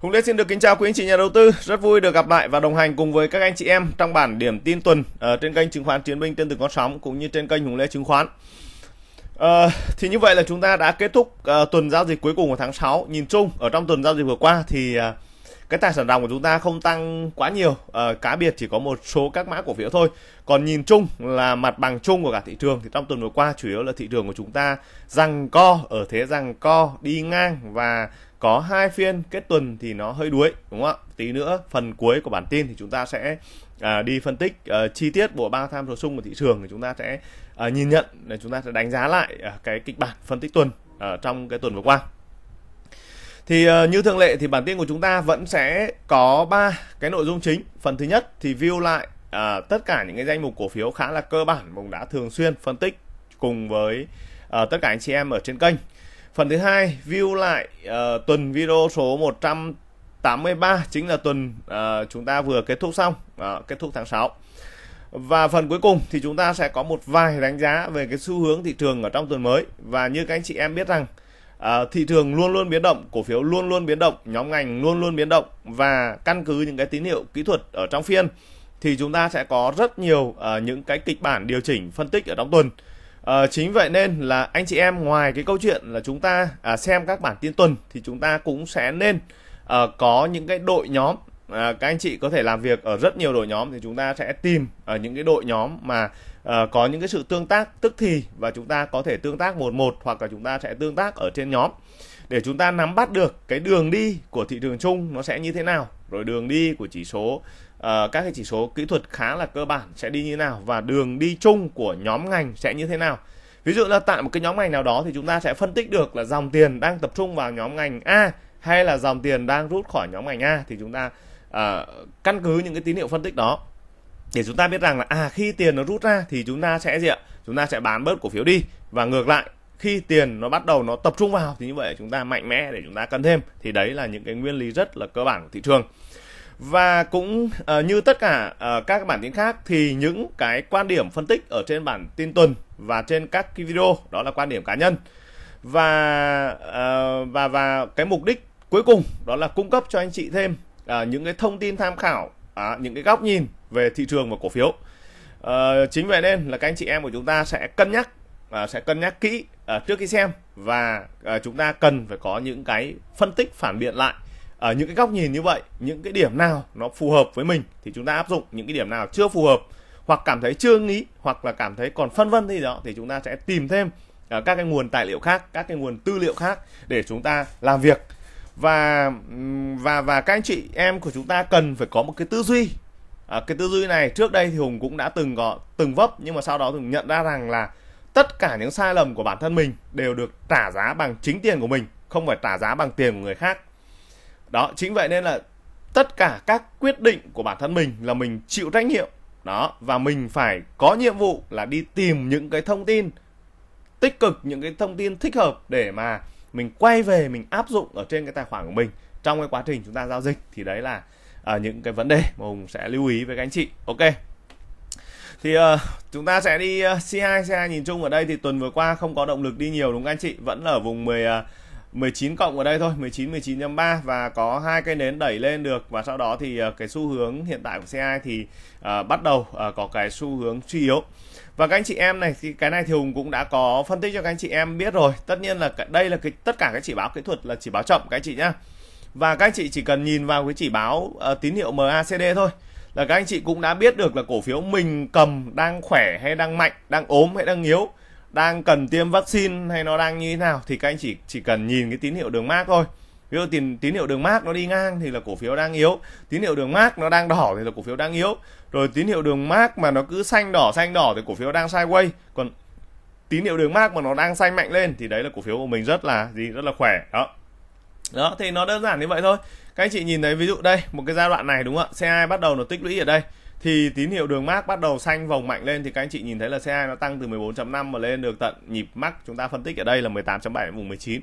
Hùng Lê xin được kính chào quý anh chị nhà đầu tư. Rất vui được gặp lại và đồng hành cùng với các anh chị em trong bản điểm tin tuần ở trên kênh chứng khoán Chiến binh trên từng con sóng cũng như trên kênh Hùng Lê chứng khoán. À, thì như vậy là chúng ta đã kết thúc à, tuần giao dịch cuối cùng của tháng 6. Nhìn chung ở trong tuần giao dịch vừa qua thì à, cái tài sản ròng của chúng ta không tăng quá nhiều, à, cá biệt chỉ có một số các mã cổ phiếu thôi. Còn nhìn chung là mặt bằng chung của cả thị trường thì trong tuần vừa qua chủ yếu là thị trường của chúng ta rằng co ở thế rằng co đi ngang và có hai phiên kết tuần thì nó hơi đuối đúng không ạ tí nữa phần cuối của bản tin thì chúng ta sẽ à, đi phân tích à, chi tiết bộ ba tham số sung của thị trường thì chúng ta sẽ à, nhìn nhận để chúng ta sẽ đánh giá lại à, cái kịch bản phân tích tuần à, trong cái tuần vừa qua thì uh, như thường lệ thì bản tin của chúng ta vẫn sẽ có ba cái nội dung chính phần thứ nhất thì view lại uh, tất cả những cái danh mục cổ phiếu khá là cơ bản mình đã thường xuyên phân tích cùng với uh, tất cả anh chị em ở trên kênh Phần thứ hai view lại uh, tuần video số 183 chính là tuần uh, chúng ta vừa kết thúc xong, uh, kết thúc tháng 6. Và phần cuối cùng thì chúng ta sẽ có một vài đánh giá về cái xu hướng thị trường ở trong tuần mới và như các anh chị em biết rằng uh, thị trường luôn luôn biến động, cổ phiếu luôn luôn biến động, nhóm ngành luôn luôn biến động và căn cứ những cái tín hiệu kỹ thuật ở trong phiên thì chúng ta sẽ có rất nhiều uh, những cái kịch bản điều chỉnh phân tích ở trong tuần. À, chính vậy nên là anh chị em ngoài cái câu chuyện là chúng ta à, xem các bản tin tuần thì chúng ta cũng sẽ nên à, có những cái đội nhóm à, các anh chị có thể làm việc ở rất nhiều đội nhóm thì chúng ta sẽ tìm ở ờ, những cái đội nhóm mà à, có những cái sự tương tác tức thì và chúng ta có thể tương tác một một hoặc là chúng ta sẽ tương tác ở trên nhóm để chúng ta nắm bắt được cái đường đi của thị trường chung nó sẽ như thế nào rồi đường đi của chỉ số uh, các cái chỉ số kỹ thuật khá là cơ bản sẽ đi như thế nào và đường đi chung của nhóm ngành sẽ như thế nào ví dụ là tại một cái nhóm ngành nào đó thì chúng ta sẽ phân tích được là dòng tiền đang tập trung vào nhóm ngành A hay là dòng tiền đang rút khỏi nhóm ngành A thì chúng ta uh, căn cứ những cái tín hiệu phân tích đó để chúng ta biết rằng là à khi tiền nó rút ra thì chúng ta sẽ gì ạ chúng ta sẽ bán bớt cổ phiếu đi và ngược lại khi tiền nó bắt đầu nó tập trung vào thì như vậy chúng ta mạnh mẽ để chúng ta cân thêm thì đấy là những cái nguyên lý rất là cơ bản của thị trường và cũng uh, như tất cả uh, các bản tin khác thì những cái quan điểm phân tích ở trên bản tin tuần và trên các cái video đó là quan điểm cá nhân và uh, và và cái mục đích cuối cùng đó là cung cấp cho anh chị thêm uh, những cái thông tin tham khảo à, những cái góc nhìn về thị trường và cổ phiếu à, chính vậy nên là các anh chị em của chúng ta sẽ cân nhắc à, sẽ cân nhắc kỹ à, trước khi xem và à, chúng ta cần phải có những cái phân tích phản biện lại ở ờ, những cái góc nhìn như vậy những cái điểm nào nó phù hợp với mình thì chúng ta áp dụng những cái điểm nào chưa phù hợp hoặc cảm thấy chưa nghĩ hoặc là cảm thấy còn phân vân thì đó thì chúng ta sẽ tìm thêm ờ, các cái nguồn tài liệu khác các cái nguồn tư liệu khác để chúng ta làm việc và và và các anh chị em của chúng ta cần phải có một cái tư duy à, cái tư duy này trước đây thì hùng cũng đã từng có từng vấp nhưng mà sau đó hùng nhận ra rằng là tất cả những sai lầm của bản thân mình đều được trả giá bằng chính tiền của mình không phải trả giá bằng tiền của người khác đó chính vậy nên là tất cả các quyết định của bản thân mình là mình chịu trách nhiệm đó và mình phải có nhiệm vụ là đi tìm những cái thông tin tích cực những cái thông tin thích hợp để mà mình quay về mình áp dụng ở trên cái tài khoản của mình trong cái quá trình chúng ta giao dịch thì đấy là uh, những cái vấn đề mà hùng sẽ lưu ý với các anh chị ok thì uh, chúng ta sẽ đi uh, C2 C2 nhìn chung ở đây thì tuần vừa qua không có động lực đi nhiều đúng không anh chị vẫn ở vùng 10 uh, ờ, 19 cộng ở đây thôi 19 19.3 và có hai cây nến đẩy lên được và sau đó thì ờ, cái xu hướng hiện tại của CI thì uh, bắt đầu uh, có cái xu hướng suy yếu và các anh chị em này thì cái này thì Hùng cũng đã có phân tích cho các anh chị em biết rồi tất nhiên là đây là cái tất cả các chỉ báo kỹ thuật là chỉ báo chậm các anh chị nhá và các anh chị chỉ cần nhìn vào cái chỉ báo uh, tín hiệu MACD thôi là các anh chị cũng đã biết được là cổ phiếu mình cầm đang khỏe hay đang mạnh đang ốm hay đang yếu đang cần tiêm vaccine hay nó đang như thế nào thì các anh chỉ chỉ cần nhìn cái tín hiệu đường mát thôi ví dụ tín, tín hiệu đường mát nó đi ngang thì là cổ phiếu đang yếu tín hiệu đường mát nó đang đỏ thì là cổ phiếu đang yếu rồi tín hiệu đường mát mà nó cứ xanh đỏ xanh đỏ thì cổ phiếu đang sideways còn tín hiệu đường mát mà nó đang xanh mạnh lên thì đấy là cổ phiếu của mình rất là gì rất là khỏe đó đó thì nó đơn giản như vậy thôi các anh chị nhìn thấy ví dụ đây một cái giai đoạn này đúng không ạ xe ai bắt đầu nó tích lũy ở đây thì tín hiệu đường mác bắt đầu xanh vòng mạnh lên thì các anh chị nhìn thấy là C2 nó tăng từ 14.5 mà lên được tận nhịp mắc chúng ta phân tích ở đây là 18.7 vùng 19.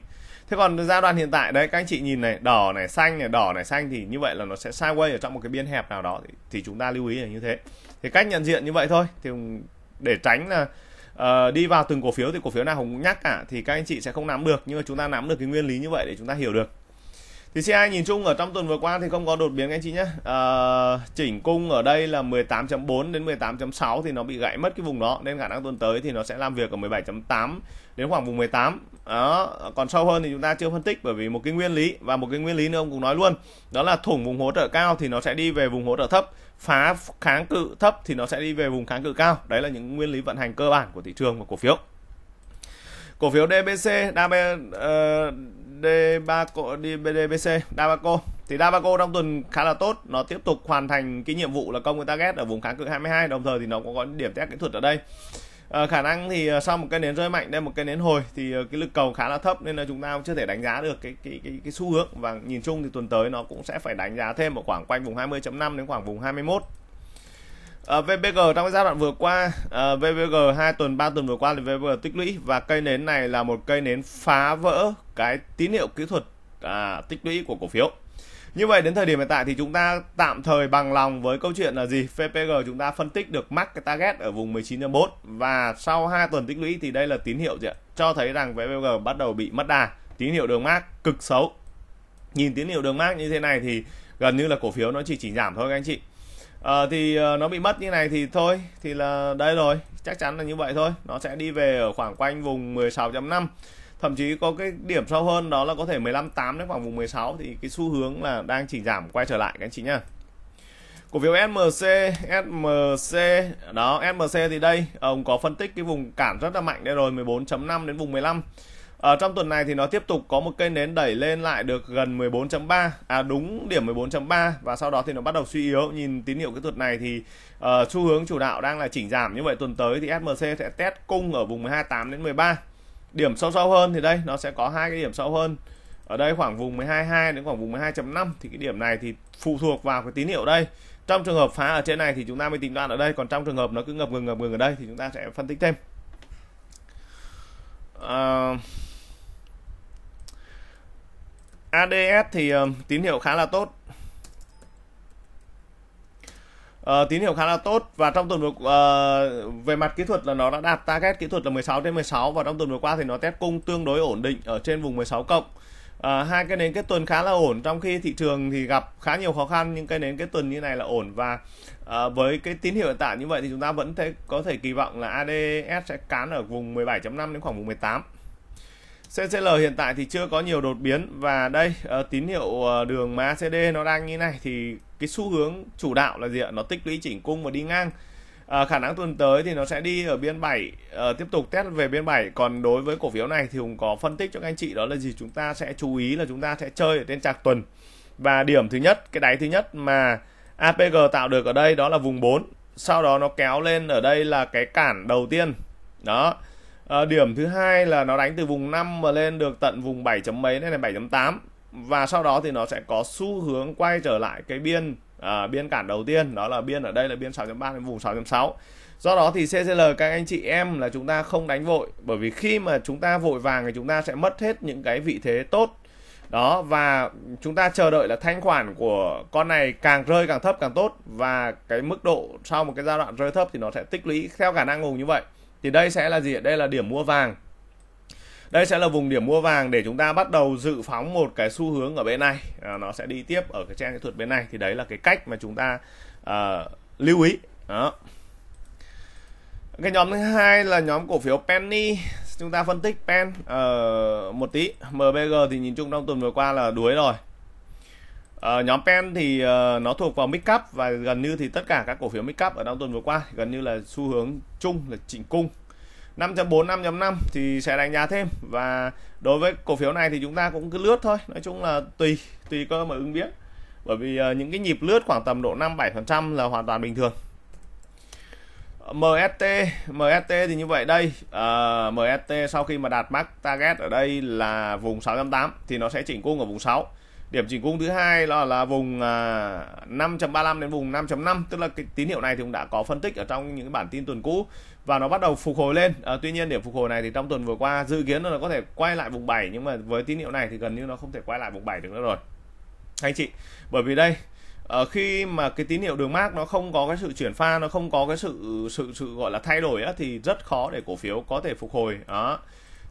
Thế còn giai đoạn hiện tại đấy các anh chị nhìn này, đỏ này xanh này, đỏ này xanh thì như vậy là nó sẽ sideways ở trong một cái biên hẹp nào đó thì, thì chúng ta lưu ý là như thế. Thì cách nhận diện như vậy thôi thì để tránh là uh, đi vào từng cổ phiếu thì cổ phiếu nào Hùng cũng nhắc cả thì các anh chị sẽ không nắm được nhưng mà chúng ta nắm được cái nguyên lý như vậy để chúng ta hiểu được thì CI nhìn chung ở trong tuần vừa qua thì không có đột biến anh chị nhé à, ờ, chỉnh cung ở đây là 18.4 đến 18.6 thì nó bị gãy mất cái vùng đó nên khả năng tuần tới thì nó sẽ làm việc ở 17.8 đến khoảng vùng 18 đó còn sâu hơn thì chúng ta chưa phân tích bởi vì một cái nguyên lý và một cái nguyên lý nữa ông cũng nói luôn đó là thủng vùng hỗ trợ cao thì nó sẽ đi về vùng hỗ trợ thấp phá kháng cự thấp thì nó sẽ đi về vùng kháng cự cao đấy là những nguyên lý vận hành cơ bản của thị trường và cổ phiếu cổ phiếu DBC DB, uh, ờ, D3 cộ đi BDBC Dabaco thì Dabaco trong tuần khá là tốt nó tiếp tục hoàn thành cái nhiệm vụ là công người ta ghét ở vùng kháng cự 22 đồng thời thì nó cũng có điểm test kỹ thuật ở đây à, khả năng thì ờ, sau một cái nến rơi mạnh đây một cái nến hồi thì ờ, cái lực cầu khá là thấp nên là chúng ta cũng chưa thể đánh giá được cái cái cái, cái xu hướng và nhìn chung thì tuần tới nó cũng sẽ phải đánh giá thêm một khoảng quanh vùng 20.5 đến khoảng vùng 21 À, ờ, VPG trong cái giai đoạn vừa qua à, VPG 2 tuần 3 tuần vừa qua thì VPG tích lũy và cây nến này là một cây nến phá vỡ cái tín hiệu kỹ thuật à, tích lũy của cổ phiếu như vậy đến thời điểm hiện tại thì chúng ta tạm thời bằng lòng với câu chuyện là gì? VPG chúng ta phân tích được mắc cái target ở vùng 19.4 và sau 2 tuần tích lũy thì đây là tín hiệu gì? cho thấy rằng VPG bắt đầu bị mất đà, tín hiệu đường mát cực xấu. Nhìn tín hiệu đường mát như thế này thì gần như là cổ phiếu nó chỉ chỉ giảm thôi các anh chị à, thì ờ, nó bị mất như này thì thôi thì là đây rồi chắc chắn là như vậy thôi nó sẽ đi về ở khoảng quanh vùng 16.5 thậm chí có cái điểm sâu hơn đó là có thể 15.8 đến khoảng vùng 16 thì cái xu hướng là đang chỉ giảm quay trở lại các anh chị nhá cổ phiếu SMC SMC đó SMC thì đây ông có phân tích cái vùng cản rất là mạnh đây rồi 14.5 đến vùng 15 ở ờ, trong tuần này thì nó tiếp tục có một cây nến đẩy lên lại được gần 14.3 à đúng điểm 14.3 và sau đó thì nó bắt đầu suy yếu. Nhìn tín hiệu kỹ thuật này thì uh, xu hướng chủ đạo đang là chỉnh giảm như vậy tuần tới thì SMC sẽ test cung ở vùng 128 đến 13. Điểm sâu sâu hơn thì đây nó sẽ có hai cái điểm sâu hơn. Ở đây khoảng vùng 122 đến khoảng vùng 12.5 thì cái điểm này thì phụ thuộc vào cái tín hiệu đây. Trong trường hợp phá ở trên này thì chúng ta mới tính đoạn ở đây, còn trong trường hợp nó cứ ngập ngừng ngập ngừng ở đây thì chúng ta sẽ phân tích thêm. Uh, ADS thì uh, tín hiệu khá là tốt uh, tín hiệu khá là tốt và trong tuần vừa uh, về mặt kỹ thuật là nó đã đạt target kỹ thuật là 16 trên 16 và trong tuần vừa qua thì nó test cung tương đối ổn định ở trên vùng 16 cộng uh, hai cái nến kết tuần khá là ổn trong khi thị trường thì gặp khá nhiều khó khăn nhưng cái nến kết tuần như này là ổn và uh, với cái tín hiệu hiện tại như vậy thì chúng ta vẫn thể, có thể kỳ vọng là ADS sẽ cán ở vùng 17.5 đến khoảng vùng 18 CCL hiện tại thì chưa có nhiều đột biến và đây uh, tín hiệu uh, đường má CD nó đang như này thì cái xu hướng chủ đạo là gì ạ? Nó tích lũy chỉnh cung và đi ngang. À, khả năng tuần tới thì nó sẽ đi ở biên 7 à, tiếp tục test về biên 7 còn đối với cổ phiếu này thì cũng có phân tích cho các anh chị đó là gì chúng ta sẽ chú ý là chúng ta sẽ chơi ở trên trạc tuần và điểm thứ nhất cái đáy thứ nhất mà APG tạo được ở đây đó là vùng 4 sau đó nó kéo lên ở đây là cái cản đầu tiên đó à, điểm thứ hai là nó đánh từ vùng 5 mà lên được tận vùng 7 chấm mấy đây là 7.8 và sau đó thì nó sẽ có xu hướng quay trở lại cái biên à, biên cản đầu tiên đó là biên ở đây là biên 6.3 đến vùng 6.6 do đó thì CCL các anh chị em là chúng ta không đánh vội bởi vì khi mà chúng ta vội vàng thì chúng ta sẽ mất hết những cái vị thế tốt đó và chúng ta chờ đợi là thanh khoản của con này càng rơi càng thấp càng tốt và cái mức độ sau một cái giai đoạn rơi thấp thì nó sẽ tích lũy theo khả năng ngùng như vậy thì đây sẽ là gì đây là điểm mua vàng đây sẽ là vùng điểm mua vàng để chúng ta bắt đầu dự phóng một cái xu hướng ở bên này à, nó sẽ đi tiếp ở cái trang kỹ thuật bên này thì đấy là cái cách mà chúng ta à, lưu ý đó cái nhóm thứ hai là nhóm cổ phiếu penny chúng ta phân tích pen uh, một tí mbg thì nhìn chung trong tuần vừa qua là đuối rồi Ờ, nhóm pen thì uh, nó thuộc vào mid cap và gần như thì tất cả các cổ phiếu mid cap ở trong tuần vừa qua gần như là xu hướng chung là chỉnh cung 5.4 5.5 thì sẽ đánh giá thêm và đối với cổ phiếu này thì chúng ta cũng cứ lướt thôi nói chung là tùy tùy cơ mà ứng biến bởi vì uh, những cái nhịp lướt khoảng tầm độ 5 7% là hoàn toàn bình thường MST MST thì như vậy đây uh, MST sau khi mà đạt mark target ở đây là vùng 6.8 thì nó sẽ chỉnh cung ở vùng 6 điểm chỉnh cung thứ hai là là vùng 5.35 à, đến vùng 5.5 tức là cái tín hiệu này thì cũng đã có phân tích ở trong những bản tin tuần cũ và nó bắt đầu phục hồi lên à, tuy nhiên điểm phục hồi này thì trong tuần vừa qua dự kiến là có thể quay lại vùng 7 nhưng mà với tín hiệu này thì gần như nó không thể quay lại vùng 7 được nữa rồi anh chị bởi vì đây ở ờ, khi mà cái tín hiệu đường mát nó không có cái sự chuyển pha nó không có cái sự sự sự gọi là thay đổi á, thì rất khó để cổ phiếu có thể phục hồi đó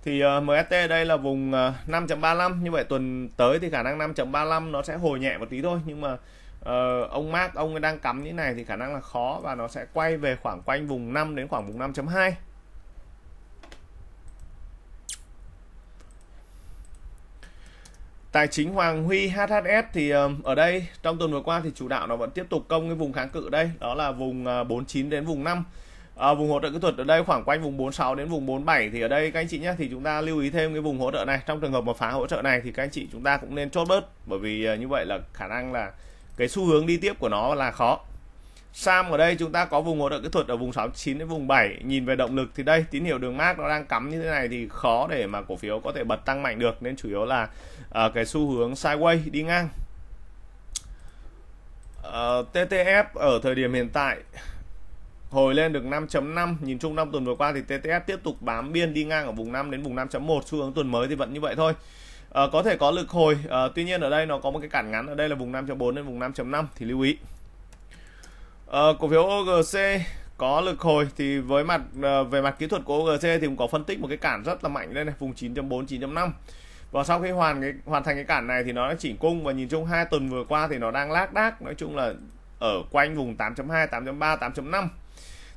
thì uh, ờ, MST đây là vùng uh, ờ, 5.35 như vậy tuần tới thì khả năng 5.35 nó sẽ hồi nhẹ một tí thôi nhưng mà uh, ông Mark ông ấy đang cắm như này thì khả năng là khó và nó sẽ quay về khoảng quanh vùng 5 đến khoảng vùng 5.2 Tài chính Hoàng Huy HHS thì ở đây trong tuần vừa qua thì chủ đạo nó vẫn tiếp tục công cái vùng kháng cự đây đó là vùng uh, 49 đến vùng 5 À, vùng hỗ trợ kỹ thuật ở đây khoảng quanh vùng 46 đến vùng 47 thì ở đây các anh chị nhé thì chúng ta lưu ý thêm cái vùng hỗ trợ này trong trường hợp mà phá hỗ trợ này thì các anh chị chúng ta cũng nên chốt bớt bởi vì à, như vậy là khả năng là cái xu hướng đi tiếp của nó là khó Sam ở đây chúng ta có vùng hỗ trợ kỹ thuật ở vùng 69 đến vùng 7 nhìn về động lực thì đây tín hiệu đường mát nó đang cắm như thế này thì khó để mà cổ phiếu có thể bật tăng mạnh được nên chủ yếu là uh, cái xu hướng sideways đi ngang uh, ờ, TTF ở thời điểm hiện tại hồi lên được 5.5 nhìn chung năm tuần vừa qua thì TTS tiếp tục bám biên đi ngang ở vùng 5 đến vùng 5.1 xu hướng tuần mới thì vẫn như vậy thôi à, có thể có lực hồi à, tuy nhiên ở đây nó có một cái cản ngắn ở đây là vùng 5.4 đến vùng 5.5 thì lưu ý à, cổ phiếu OGC có lực hồi thì với mặt à, về mặt kỹ thuật của OGC thì cũng có phân tích một cái cản rất là mạnh đây này vùng 9.4 9.5 và sau khi hoàn cái hoàn thành cái cản này thì nó đã chỉnh cung và nhìn chung hai tuần vừa qua thì nó đang lác đác nói chung là ở quanh vùng 8.2 8.3 8.5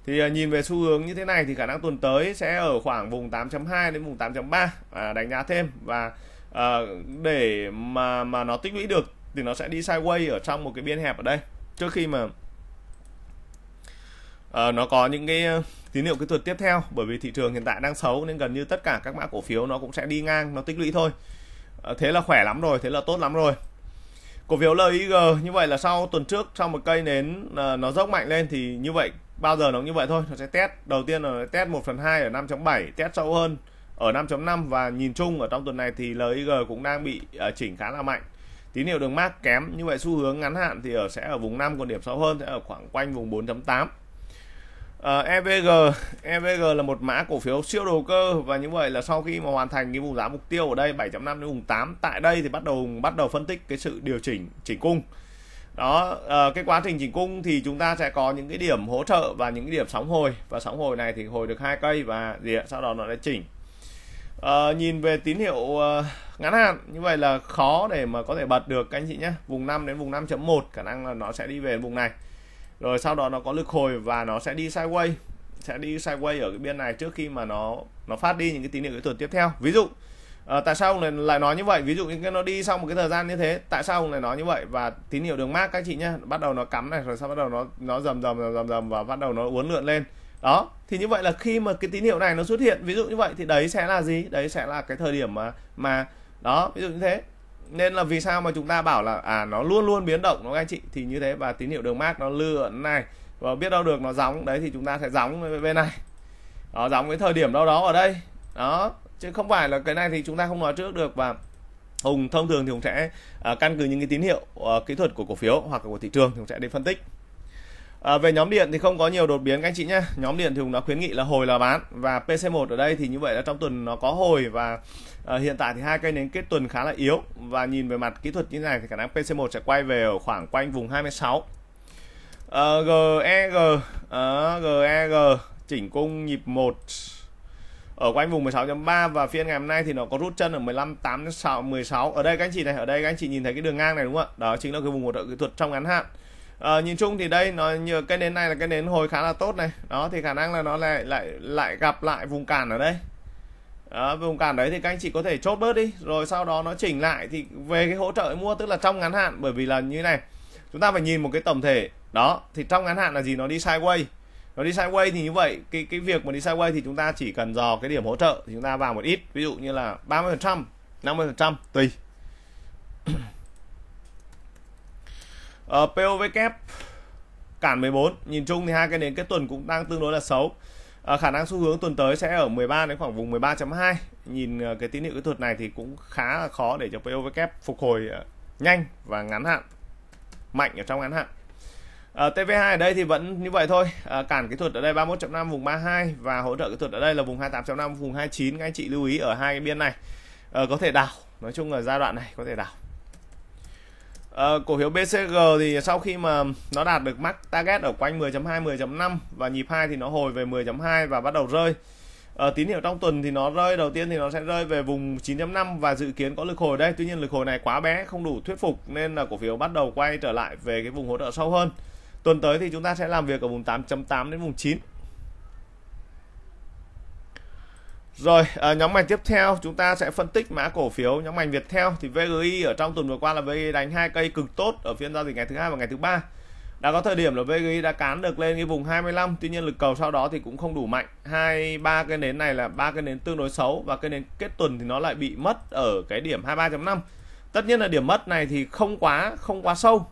thì à, nhìn về xu hướng như thế này thì khả năng tuần tới sẽ ở khoảng vùng 8.2 đến vùng 8.3 à, đánh giá thêm và à, để mà mà nó tích lũy được thì nó sẽ đi sideways ở trong một cái biên hẹp ở đây trước khi mà à, nó có những cái à, tín hiệu kỹ thuật tiếp theo bởi vì thị trường hiện tại đang xấu nên gần như tất cả các mã cổ phiếu nó cũng sẽ đi ngang nó tích lũy thôi à, thế là khỏe lắm rồi thế là tốt lắm rồi cổ phiếu LIG như vậy là sau tuần trước sau một cây nến à, nó dốc mạnh lên thì như vậy bao giờ nó cũng như vậy thôi nó sẽ test đầu tiên là test 1 phần 2 ở 5.7 test sâu hơn ở 5.5 và nhìn chung ở trong tuần này thì LIG cũng đang bị à, chỉnh khá là mạnh tín hiệu đường mát kém như vậy xu hướng ngắn hạn thì ở sẽ ở vùng 5 còn điểm sâu hơn sẽ ở khoảng quanh vùng 4.8 Uh, ờ, EVG EVG là một mã cổ phiếu siêu đầu cơ và như vậy là sau khi mà hoàn thành cái vùng giá mục tiêu ở đây 7.5 đến vùng 8 tại đây thì bắt đầu bắt đầu phân tích cái sự điều chỉnh chỉnh cung đó à, cái quá trình chỉnh cung thì chúng ta sẽ có những cái điểm hỗ trợ và những cái điểm sóng hồi và sóng hồi này thì hồi được hai cây và gì ạ sau đó nó sẽ chỉnh à, nhìn về tín hiệu uh, ngắn hạn như vậy là khó để mà có thể bật được các anh chị nhé vùng 5 đến vùng 5.1 khả năng là nó sẽ đi về vùng này rồi sau đó nó có lực hồi và nó sẽ đi sideways sẽ đi sideways ở cái biên này trước khi mà nó nó phát đi những cái tín hiệu kỹ thuật tiếp theo ví dụ à, tại sao lại lại nói như vậy ví dụ như nó đi sau một cái thời gian như thế tại sao lại nói như vậy và tín hiệu đường mát các chị nhé bắt đầu nó cắm này rồi sau bắt đầu nó nó dầm dầm dầm dầm dầm và bắt đầu nó uốn lượn lên đó thì như vậy là khi mà cái tín hiệu này nó xuất hiện ví dụ như vậy thì đấy sẽ là gì đấy sẽ là cái thời điểm mà mà đó ví dụ như thế nên là vì sao mà chúng ta bảo là à nó luôn luôn biến động nó các chị thì như thế và tín hiệu đường mát nó lượn này và biết đâu được nó gióng đấy thì chúng ta sẽ gióng bên này đó gióng cái thời điểm đâu đó ở đây đó chứ không phải là cái này thì chúng ta không nói trước được và Hùng thông thường thì Hùng sẽ uh, căn cứ những cái tín hiệu uh, kỹ thuật của cổ phiếu hoặc của thị trường thì Hùng sẽ đi phân tích. À, về nhóm điện thì không có nhiều đột biến các anh chị nhé nhóm điện thì hùng đã khuyến nghị là hồi là bán và PC1 ở đây thì như vậy là trong tuần nó có hồi và à, hiện tại thì hai cây nến kết tuần khá là yếu và nhìn về mặt kỹ thuật như này thì khả năng PC1 sẽ quay về ở khoảng quanh vùng 26 à, ờ, e ờ, g e g chỉnh cung nhịp 1 ở quanh vùng 16.3 và phiên ngày hôm nay thì nó có rút chân ở 15 8 6 16 ở đây các anh chị này ở đây các anh chị nhìn thấy cái đường ngang này đúng không ạ đó chính là cái vùng hỗ trợ kỹ thuật trong ngắn hạn à, nhìn chung thì đây nó như cái nến này là cái nến hồi khá là tốt này đó thì khả năng là nó lại lại lại gặp lại vùng cản ở đây đó, vùng cản đấy thì các anh chị có thể chốt bớt đi rồi sau đó nó chỉnh lại thì về cái hỗ trợ mua tức là trong ngắn hạn bởi vì là như này chúng ta phải nhìn một cái tổng thể đó thì trong ngắn hạn là gì nó đi sideways nó đi sideways thì như vậy cái cái việc mà đi sideways thì chúng ta chỉ cần dò cái điểm hỗ trợ thì chúng ta vào một ít ví dụ như là 30 phần trăm 50 phần trăm tùy ở ờ, POV kép cản 14 nhìn chung thì hai cái nền kết tuần cũng đang tương đối là xấu à, khả năng xu hướng tuần tới sẽ ở 13 đến khoảng vùng 13.2 nhìn ờ, cái tín hiệu kỹ thuật này thì cũng khá là khó để cho POV kép phục hồi nhanh và ngắn hạn mạnh ở trong ngắn hạn À, ờ, TV2 ở đây thì vẫn như vậy thôi à, cản kỹ thuật ở đây 31.5 vùng 32 và hỗ trợ kỹ thuật ở đây là vùng 28.5 vùng 29 các anh chị lưu ý ở hai cái biên này à, có thể đảo nói chung ở giai đoạn này có thể đảo à, cổ phiếu BCG thì sau khi mà nó đạt được mắc target ở quanh 10.2 10.5 và nhịp 2 thì nó hồi về 10.2 và bắt đầu rơi à, tín hiệu trong tuần thì nó rơi đầu tiên thì nó sẽ rơi về vùng 9.5 và dự kiến có lực hồi đây tuy nhiên lực hồi này quá bé không đủ thuyết phục nên là cổ phiếu bắt đầu quay trở lại về cái vùng hỗ trợ sâu hơn Tuần tới thì chúng ta sẽ làm việc ở vùng 8.8 đến vùng 9. Rồi, à, nhóm ngành tiếp theo chúng ta sẽ phân tích mã cổ phiếu nhóm ngành Viettel thì VGI ở trong tuần vừa qua là VGI đánh hai cây cực tốt ở phiên giao dịch ngày thứ hai và ngày thứ ba. Đã có thời điểm là VGI đã cán được lên cái vùng 25, tuy nhiên lực cầu sau đó thì cũng không đủ mạnh. Hai ba cái nến này là ba cái nến tương đối xấu và cái nến kết tuần thì nó lại bị mất ở cái điểm 23.5. Tất nhiên là điểm mất này thì không quá không quá sâu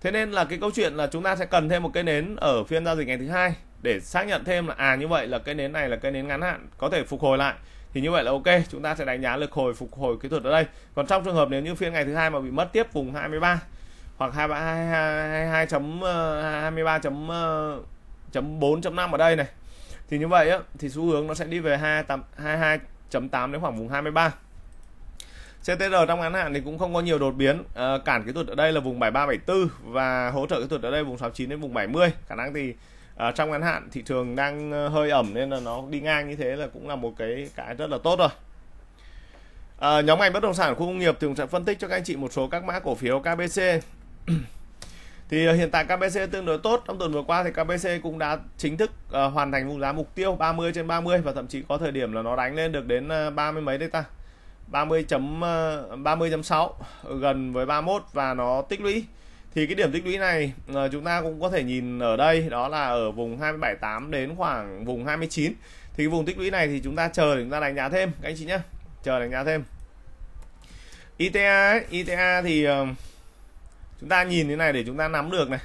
thế nên là cái câu chuyện là chúng ta sẽ cần thêm một cây nến ở phiên giao dịch ngày thứ hai để xác nhận thêm là à như vậy là cây nến này là cây nến ngắn hạn có thể phục hồi lại thì như vậy là ok chúng ta sẽ đánh giá lực hồi phục hồi kỹ thuật ở đây còn trong trường hợp nếu như phiên ngày thứ hai mà bị mất tiếp vùng 23 hoặc 23.23.4.5 ờ, ờ, ở đây này thì như vậy á, thì xu hướng nó sẽ đi về 22.8 đến khoảng vùng 23 CTR trong ngắn hạn thì cũng không có nhiều đột biến à, cản kỹ thuật ở đây là vùng 7374 và hỗ trợ kỹ thuật ở đây vùng 69 đến vùng 70 khả năng thì à, trong ngắn hạn thị trường đang ờ, hơi ẩm nên là nó đi ngang như thế là cũng là một cái cái rất là tốt rồi à, nhóm ngành bất động sản khu công nghiệp thì cũng sẽ phân tích cho các anh chị một số các mã cổ phiếu KBC thì hiện tại KBC tương đối tốt trong tuần vừa qua thì KBC cũng đã chính thức uh, hoàn thành vùng giá mục tiêu 30 trên 30 và thậm chí có thời điểm là nó đánh lên được đến ba mươi mấy đây ta 30.30.6 ờ, ờ, gần với 31 và nó tích lũy thì cái điểm tích lũy này ờ, chúng ta cũng có thể nhìn ở đây đó là ở vùng 278 đến khoảng vùng 29 thì cái vùng tích lũy này thì chúng ta chờ để chúng ta đánh giá thêm các anh chị nhé chờ đánh giá thêm ITA ấy, ITA thì chúng ta nhìn thế này để chúng ta nắm được này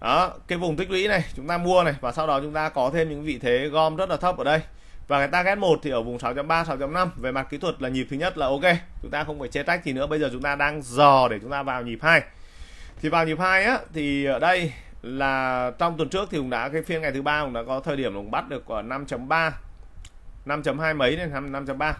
đó cái vùng tích lũy này chúng ta mua này và sau đó chúng ta có thêm những vị thế gom rất là thấp ở đây và người ta ghét một thì ở vùng 6.3 6.5 về mặt kỹ thuật là nhịp thứ nhất là ok chúng ta không phải chế trách gì nữa bây giờ chúng ta đang dò để chúng ta vào nhịp hai thì vào nhịp hai á thì ở đây là trong tuần trước thì cũng đã cái phiên ngày thứ ba cũng đã có thời điểm cũng bắt được ở 5.3 5.2 mấy đến 5.3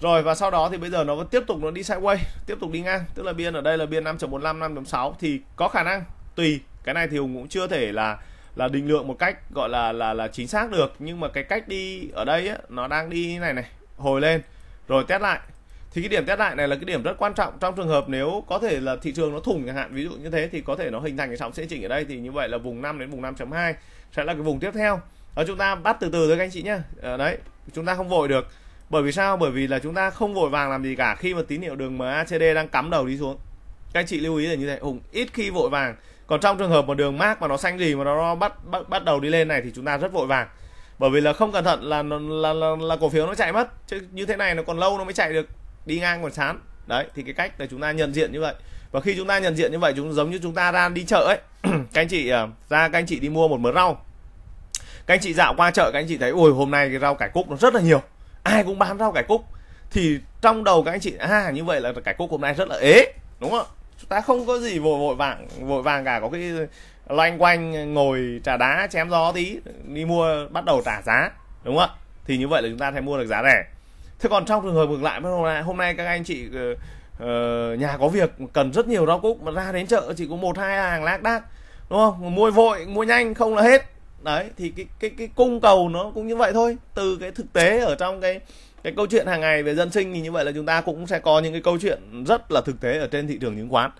rồi và sau đó thì bây giờ nó có tiếp tục nó đi sideways tiếp tục đi ngang tức là biên ở đây là biên 5.45 5.6 thì có khả năng tùy cái này thì Hùng cũng chưa thể là là định lượng một cách gọi là là là chính xác được nhưng mà cái cách đi ở đây ấy, nó đang đi như này này hồi lên rồi test lại thì cái điểm test lại này là cái điểm rất quan trọng trong trường hợp nếu có thể là thị trường nó thủng chẳng hạn ví dụ như thế thì có thể nó hình thành cái sóng sẽ chỉnh ở đây thì như vậy là vùng 5 đến vùng 5.2 sẽ là cái vùng tiếp theo ở chúng ta bắt từ từ thôi các anh chị nhé ờ, đấy chúng ta không vội được bởi vì sao bởi vì là chúng ta không vội vàng làm gì cả khi mà tín hiệu đường MACD đang cắm đầu đi xuống các anh chị lưu ý là như thế hùng ít khi vội vàng còn trong trường hợp một đường mát mà nó xanh gì mà nó bắt bắt bắt đầu đi lên này thì chúng ta rất vội vàng bởi vì là không cẩn thận là là là, là cổ phiếu nó chạy mất chứ như thế này nó còn lâu nó mới chạy được đi ngang còn sán đấy thì cái cách là chúng ta nhận diện như vậy và khi chúng ta nhận diện như vậy chúng giống như chúng ta ra đi chợ ấy các anh chị ờ, ra các anh chị đi mua một mớ rau các anh chị dạo qua chợ các anh chị thấy ôi hôm nay cái rau cải cúc nó rất là nhiều ai cũng bán rau cải cúc thì trong đầu các anh chị à như vậy là cải cúc hôm nay rất là ế đúng không chúng ta không có gì vội vội vàng vội vàng cả có cái loanh quanh ngồi trà đá chém gió tí đi mua bắt đầu trả giá đúng không ạ thì như vậy là chúng ta sẽ mua được giá rẻ thế còn trong trường hợp ngược lại hôm nay hôm nay các anh chị uh, nhà có việc cần rất nhiều rau cúc mà ra đến chợ chỉ có một hai hàng lác đác đúng không mua vội mua nhanh không là hết đấy thì cái cái cái cung cầu nó cũng như vậy thôi từ cái thực tế ở trong cái cái câu chuyện hàng ngày về dân sinh thì như vậy là chúng ta cũng sẽ có những cái câu chuyện rất là thực tế ở trên thị trường chứng khoán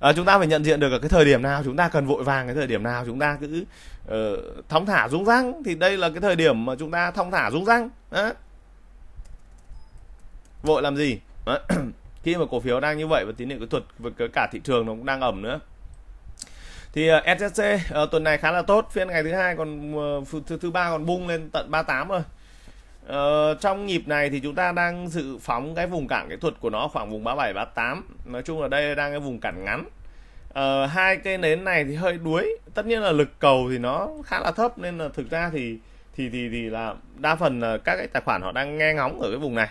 à, chúng ta phải nhận diện được ở cái thời điểm nào chúng ta cần vội vàng cái thời điểm nào chúng ta cứ uh, thong thả rung răng thì đây là cái thời điểm mà chúng ta thong thả rung răng đó. vội làm gì đó. khi mà cổ phiếu đang như vậy và tín hiệu kỹ thuật và cả thị trường nó cũng đang ẩm nữa thì uh, ờ, SSC uh, ờ, tuần này khá là tốt phiên ngày thứ hai còn uh, thứ, thứ ba còn bung lên tận 38 rồi Ờ, trong nhịp này thì chúng ta đang dự phóng cái vùng cản kỹ thuật của nó khoảng vùng 37 38. Nói chung là đây đang cái vùng cản ngắn. Ờ, hai cây nến này thì hơi đuối. Tất nhiên là lực cầu thì nó khá là thấp nên là thực ra thì thì thì thì là đa phần là các cái tài khoản họ đang nghe ngóng ở cái vùng này.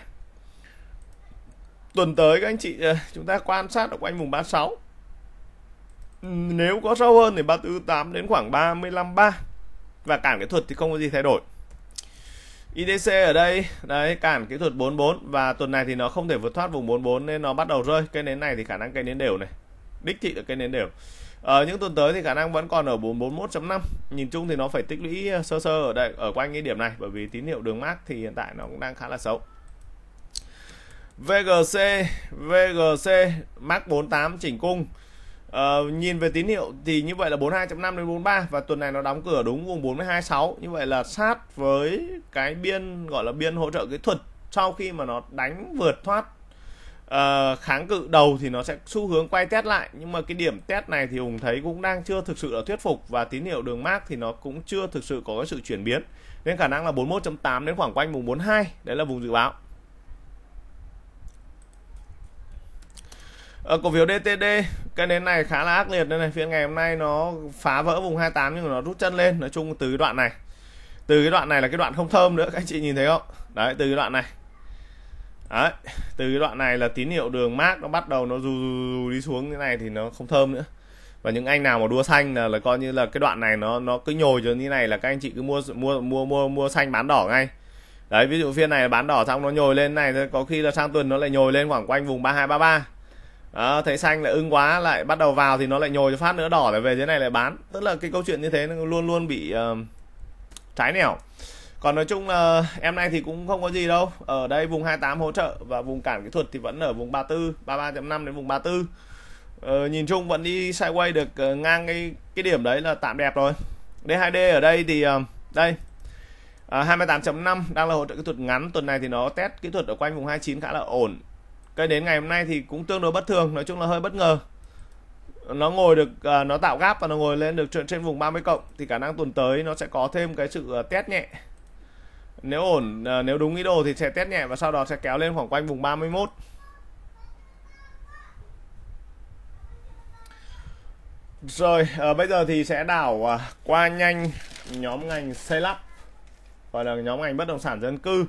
Tuần tới các anh chị ờ, chúng ta quan sát ở quanh vùng 36. Nếu có sâu hơn thì 348 đến khoảng 353 và cản kỹ thuật thì không có gì thay đổi. IDC ở đây đấy cản kỹ thuật 44 và tuần này thì nó không thể vượt thoát vùng 44 nên nó bắt đầu rơi cây nến này thì khả năng cây nến đều này đích thị được cây nến đều ở ờ, những tuần tới thì khả năng vẫn còn ở 441.5 nhìn chung thì nó phải tích lũy ờ, sơ sơ ở đây ở quanh cái điểm này bởi vì tín hiệu đường mát thì hiện tại nó cũng đang khá là xấu VGC VGC Mark 48 chỉnh cung Uh, nhìn về tín hiệu thì như vậy là 42.5 đến 43 và tuần này nó đóng cửa đúng vùng 42.6 như vậy là sát với cái biên gọi là biên hỗ trợ kỹ thuật sau khi mà nó đánh vượt thoát uh, kháng cự đầu thì nó sẽ xu hướng quay test lại nhưng mà cái điểm test này thì Hùng thấy cũng đang chưa thực sự là thuyết phục và tín hiệu đường mát thì nó cũng chưa thực sự có cái sự chuyển biến nên khả năng là 41.8 đến khoảng quanh vùng 42 đấy là vùng dự báo à, cổ phiếu DTD cái nến này khá là ác liệt đây này phiên ngày hôm nay nó phá vỡ vùng 28 nhưng mà nó rút chân lên nói chung từ cái đoạn này từ cái đoạn này là cái đoạn không thơm nữa các anh chị nhìn thấy không đấy từ cái đoạn này đấy từ cái đoạn này là tín hiệu đường mát nó bắt đầu nó rù, rù, rù đi xuống như này thì nó không thơm nữa và những anh nào mà đua xanh là, là coi như là cái đoạn này nó nó cứ nhồi cho như này là các anh chị cứ mua mua mua mua mua xanh bán đỏ ngay đấy ví dụ phiên này bán đỏ xong nó nhồi lên này có khi là sang tuần nó lại nhồi lên khoảng quanh vùng 3233 à, thấy xanh lại ưng quá lại bắt đầu vào thì nó lại nhồi cho phát nữa đỏ lại về thế này lại bán tức là cái câu chuyện như thế nó luôn luôn bị uh, trái nẻo còn nói chung là em này thì cũng không có gì đâu ở đây vùng 28 hỗ trợ và vùng cản kỹ thuật thì vẫn ở vùng 34 33.5 đến vùng 34 ờ, nhìn chung vẫn đi sideways được ờ, ngang cái cái điểm đấy là tạm đẹp rồi D2D ở đây thì đây à, 28.5 đang là hỗ trợ kỹ thuật ngắn tuần này thì nó test kỹ thuật ở quanh vùng 29 khá là ổn cây đến ngày hôm nay thì cũng tương đối bất thường nói chung là hơi bất ngờ nó ngồi được à, nó tạo gáp và nó ngồi lên được trên, trên vùng 30 cộng thì khả năng tuần tới nó sẽ có thêm cái sự uh, test nhẹ nếu ổn à, nếu đúng ý đồ thì sẽ test nhẹ và sau đó sẽ kéo lên khoảng quanh vùng 31 rồi uh, bây giờ thì sẽ đảo qua nhanh nhóm ngành xây lắp gọi là nhóm ngành bất động sản dân cư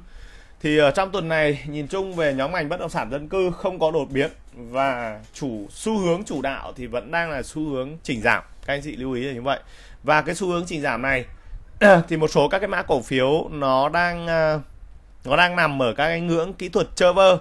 thì ở trong tuần này nhìn chung về nhóm ngành bất động sản dân cư không có đột biến và chủ xu hướng chủ đạo thì vẫn đang là xu hướng chỉnh giảm các anh chị lưu ý là như vậy và cái xu hướng chỉnh giảm này thì một số các cái mã cổ phiếu nó đang ờ, nó đang nằm ở các cái ngưỡng kỹ thuật chơ vơ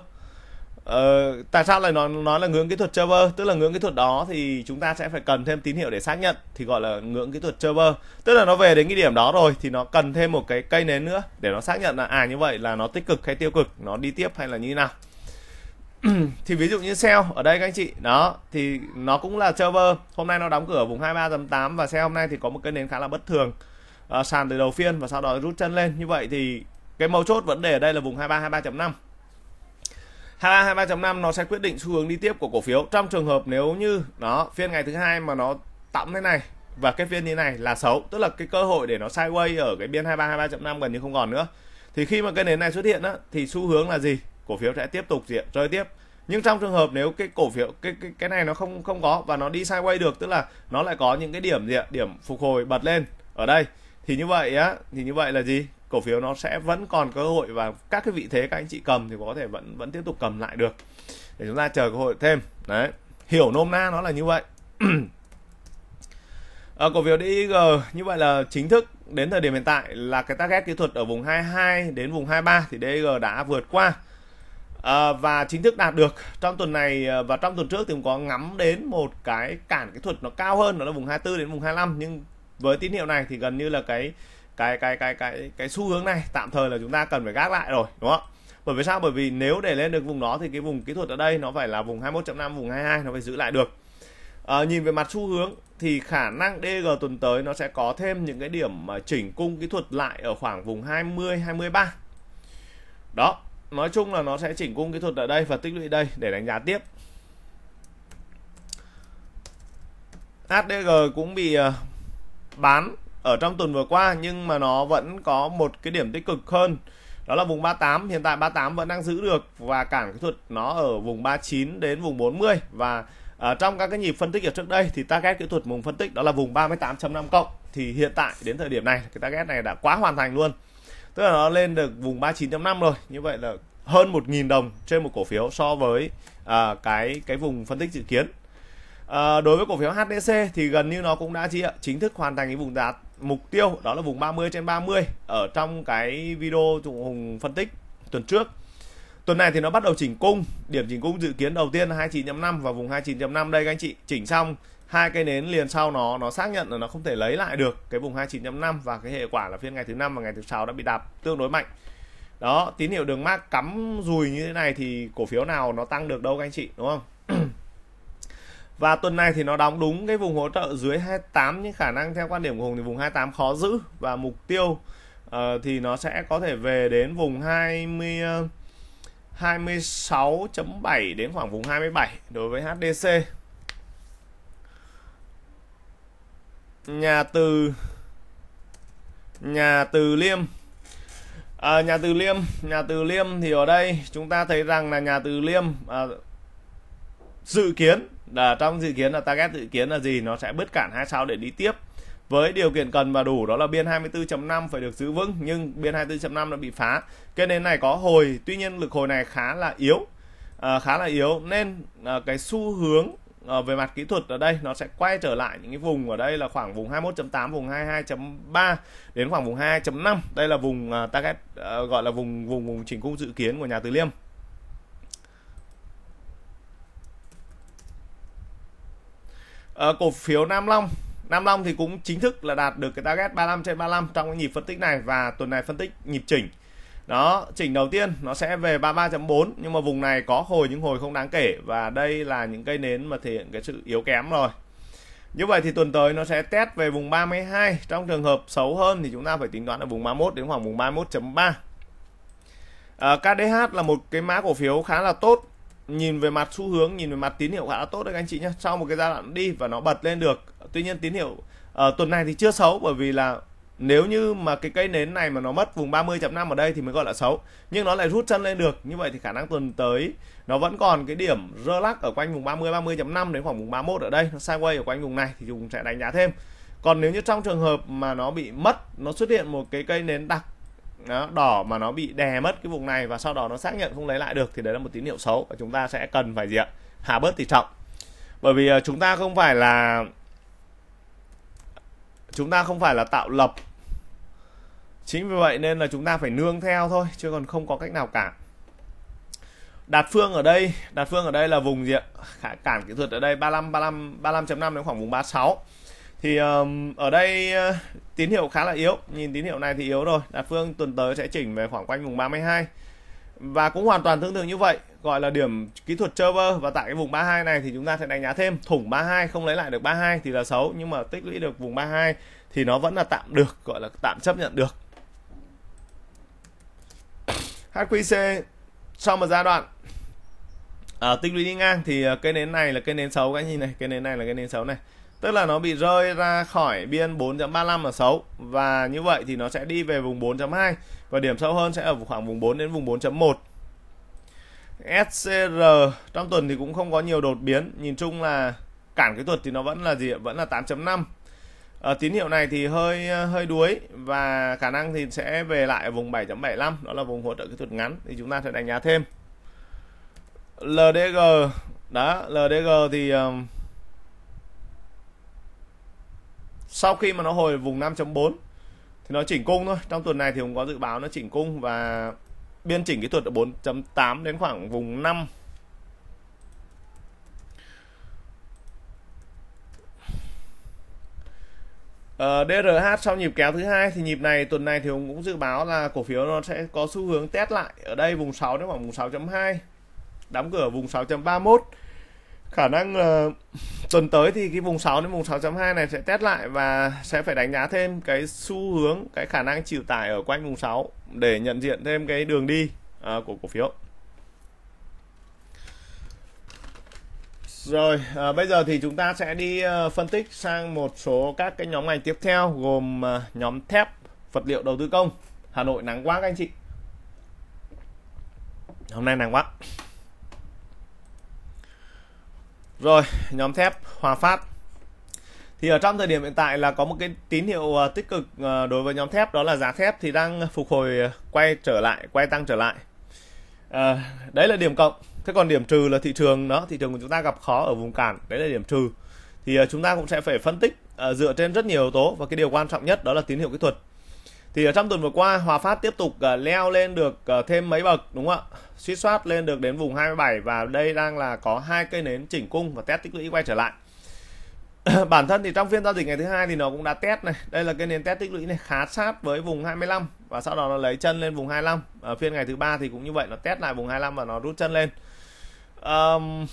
Ờ, tại sao lại nói nói là ngưỡng kỹ thuật Trevor tức là ngưỡng kỹ thuật đó thì chúng ta sẽ phải cần thêm tín hiệu để xác nhận thì gọi là ngưỡng kỹ thuật Trevor tức là nó về đến cái điểm đó rồi thì nó cần thêm một cái cây nến nữa để nó xác nhận là à như vậy là nó tích cực hay tiêu cực nó đi tiếp hay là như thế nào thì ví dụ như sell ở đây các anh chị đó thì nó cũng là Trevor hôm nay nó đóng cửa ở vùng 23.8 và sell hôm nay thì có một cây nến khá là bất thường à, sàn từ đầu phiên và sau đó rút chân lên như vậy thì cái mấu chốt vấn đề ở đây là vùng 23 23.5 HA 23.5 nó sẽ quyết định xu hướng đi tiếp của cổ phiếu trong trường hợp nếu như nó phiên ngày thứ hai mà nó tạm thế này và cái phiên như này là xấu tức là cái cơ hội để nó sideways ở cái biên 23 23.5 gần như không còn nữa thì khi mà cái nền này xuất hiện á, thì xu hướng là gì cổ phiếu sẽ tiếp tục diện rơi tiếp nhưng trong trường hợp nếu cái cổ phiếu cái cái, cái này nó không không có và nó đi sideways được tức là nó lại có những cái điểm gì ạ điểm phục hồi bật lên ở đây thì như vậy á thì như vậy là gì cổ phiếu nó sẽ vẫn còn cơ hội và các cái vị thế các anh chị cầm thì có thể vẫn vẫn tiếp tục cầm lại được để chúng ta chờ cơ hội thêm đấy hiểu nôm na nó là như vậy à, cổ phiếu DIG như vậy là chính thức đến thời điểm hiện tại là cái target kỹ thuật ở vùng 22 đến vùng 23 thì DIG đã vượt qua à, và chính thức đạt được trong tuần này ờ, và trong tuần trước thì cũng có ngắm đến một cái cản kỹ thuật nó cao hơn đó là vùng 24 đến vùng 25 nhưng với tín hiệu này thì gần như là cái cái cái cái cái cái xu hướng này tạm thời là chúng ta cần phải gác lại rồi đúng không bởi vì sao bởi vì nếu để lên được vùng đó thì cái vùng kỹ thuật ở đây nó phải là vùng 21.5 vùng 22 nó phải giữ lại được à, nhìn về mặt xu hướng thì khả năng DG tuần tới nó sẽ có thêm những cái điểm chỉnh cung kỹ thuật lại ở khoảng vùng 20 23 đó nói chung là nó sẽ chỉnh cung kỹ thuật ở đây và tích lũy đây để đánh giá tiếp HDG cũng bị ờ, bán ở trong tuần vừa qua nhưng mà nó vẫn có một cái điểm tích cực hơn đó là vùng 38 hiện tại 38 vẫn đang giữ được và cản kỹ thuật nó ở vùng 39 đến vùng 40 và ở à, trong các cái nhịp phân tích ở trước đây thì target kỹ thuật vùng phân tích đó là vùng 38.5 cộng thì hiện tại đến thời điểm này cái target này đã quá hoàn thành luôn tức là nó lên được vùng 39.5 rồi như vậy là hơn 1.000 đồng trên một cổ phiếu so với à, cái cái vùng phân tích dự kiến à, đối với cổ phiếu HDC thì gần như nó cũng đã chính thức hoàn thành cái vùng giá mục tiêu đó là vùng 30 trên 30 ở trong cái video trung Hùng phân tích tuần trước tuần này thì nó bắt đầu chỉnh cung điểm chỉnh cung dự kiến đầu tiên là 29.5 và vùng 29.5 đây các anh chị chỉnh xong hai cây nến liền sau nó nó xác nhận là nó không thể lấy lại được cái vùng 29.5 và cái hệ quả là phiên ngày thứ năm và ngày thứ sáu đã bị đạp tương đối mạnh đó tín hiệu đường mát cắm dùi như thế này thì cổ phiếu nào nó tăng được đâu các anh chị đúng không và tuần này thì nó đóng đúng cái vùng hỗ trợ dưới 28 nhưng khả năng theo quan điểm của Hùng thì vùng 28 khó giữ và mục tiêu uh, thì nó sẽ có thể về đến vùng 20 uh, 26.7 đến khoảng vùng 27 đối với HDC. Nhà từ nhà từ Liêm à, nhà từ Liêm nhà từ Liêm thì ở đây chúng ta thấy rằng là nhà từ Liêm à, dự kiến là trong dự kiến là target dự kiến là gì nó sẽ bứt cản hai sao để đi tiếp với điều kiện cần và đủ đó là biên 24.5 phải được giữ vững nhưng biên 24.5 đã bị phá cái nền này có hồi tuy nhiên lực hồi này khá là yếu à, khá là yếu nên à, cái xu hướng à, về mặt kỹ thuật ở đây nó sẽ quay trở lại những cái vùng ở đây là khoảng vùng 21.8 vùng 22.3 đến khoảng vùng 2.5 đây là vùng à, target à, gọi là vùng vùng vùng chỉnh cung dự kiến của nhà tứ liêm Ờ, cổ phiếu Nam Long Nam Long thì cũng chính thức là đạt được cái target 35 trên 35 trong cái nhịp phân tích này và tuần này phân tích nhịp chỉnh đó chỉnh đầu tiên nó sẽ về 33.4 nhưng mà vùng này có hồi những hồi không đáng kể và đây là những cây nến mà thể hiện cái sự yếu kém rồi như vậy thì tuần tới nó sẽ test về vùng 32 trong trường hợp xấu hơn thì chúng ta phải tính toán ở vùng 31 đến khoảng vùng 31.3 à, KDH là một cái mã cổ phiếu khá là tốt nhìn về mặt xu hướng nhìn về mặt tín hiệu khá là tốt đấy các anh chị nhé sau một cái giai đoạn đi và nó bật lên được tuy nhiên tín hiệu uh, tuần này thì chưa xấu bởi vì là nếu như mà cái cây nến này mà nó mất vùng 30.5 ở đây thì mới gọi là xấu nhưng nó lại rút chân lên được như vậy thì khả năng tuần tới nó vẫn còn cái điểm rơ lắc ở quanh vùng 30 30.5 đến khoảng vùng 31 ở đây nó sideways ở quanh vùng này thì dùng sẽ đánh giá thêm còn nếu như trong trường hợp mà nó bị mất nó xuất hiện một cái cây nến đặc đó, đỏ mà nó bị đè mất cái vùng này và sau đó nó xác nhận không lấy lại được thì đấy là một tín hiệu xấu và chúng ta sẽ cần phải gì ạ hạ bớt tỷ trọng bởi vì ờ, chúng ta không phải là chúng ta không phải là tạo lập chính vì vậy nên là chúng ta phải nương theo thôi chứ còn không có cách nào cả đạt phương ở đây đạt phương ở đây là vùng gì ạ cản kỹ thuật ở đây 35 35 35.5 đến khoảng vùng 36 thì um, ở đây uh, tín hiệu khá là yếu nhìn tín hiệu này thì yếu rồi đạt phương tuần tới sẽ chỉnh về khoảng quanh vùng 32 và cũng hoàn toàn tương tự như vậy gọi là điểm kỹ thuật server và tại cái vùng 32 này thì chúng ta sẽ đánh giá thêm thủng 32 không lấy lại được 32 thì là xấu nhưng mà tích lũy được vùng 32 thì nó vẫn là tạm được gọi là tạm chấp nhận được HQC sau một giai đoạn à, tích lũy đi ngang thì à, cây nến này là cây nến xấu các anh nhìn này cây nến này là cây nến xấu này tức là nó bị rơi ra khỏi biên 4.35 là xấu và như vậy thì nó sẽ đi về vùng 4.2 và điểm sâu hơn sẽ ở khoảng vùng 4 đến vùng 4.1 SCR trong tuần thì cũng không có nhiều đột biến nhìn chung là cản cái thuật thì nó vẫn là gì vẫn là 8.5 ở tín hiệu này thì hơi hơi đuối và khả năng thì sẽ về lại ở vùng 7.75 đó là vùng hỗ trợ kỹ thuật ngắn thì chúng ta sẽ đánh giá thêm LDG đó LDG thì uh, sau khi mà nó hồi vùng 5.4 thì nó chỉnh cung thôi trong tuần này thì cũng có dự báo nó chỉnh cung và biên chỉnh kỹ thuật ở 4.8 đến khoảng vùng 5 Uh, DRH sau nhịp kéo thứ hai thì nhịp này tuần này thì Hùng cũng dự báo là cổ phiếu nó sẽ có xu hướng test lại ở đây vùng 6 đến khoảng vùng 6.2 đóng cửa vùng 6.31 khả năng là ờ, tuần tới thì cái vùng 6 đến vùng 6.2 này sẽ test lại và sẽ phải đánh giá thêm cái xu hướng cái khả năng chịu tải ở quanh vùng 6 để nhận diện thêm cái đường đi à, của cổ phiếu Rồi, à, bây giờ thì chúng ta sẽ đi à, phân tích sang một số các cái nhóm ngành tiếp theo gồm à, nhóm thép, vật liệu đầu tư công. Hà Nội nắng quá các anh chị. Hôm nay nắng quá. Rồi, nhóm thép Hòa Phát. Thì ở trong thời điểm hiện tại là có một cái tín hiệu ờ, tích cực ờ, đối với nhóm thép đó là giá thép thì đang phục hồi ờ, quay trở lại, quay tăng trở lại. À, đấy là điểm cộng. Thế còn điểm trừ là thị trường đó, thị trường của chúng ta gặp khó ở vùng cản, đấy là điểm trừ. Thì chúng ta cũng sẽ phải phân tích dựa trên rất nhiều yếu tố và cái điều quan trọng nhất đó là tín hiệu kỹ thuật thì ở trong tuần vừa qua Hòa Phát tiếp tục uh, leo lên được uh, thêm mấy bậc đúng không ạ suýt soát lên được đến vùng 27 và đây đang là có hai cây nến chỉnh cung và test tích lũy quay trở lại bản thân thì trong phiên giao dịch ngày thứ hai thì nó cũng đã test này đây là cây nến test tích lũy này khá sát với vùng 25 và sau đó nó lấy chân lên vùng 25 ở phiên ngày thứ ba thì cũng như vậy nó test lại vùng 25 và nó rút chân lên um,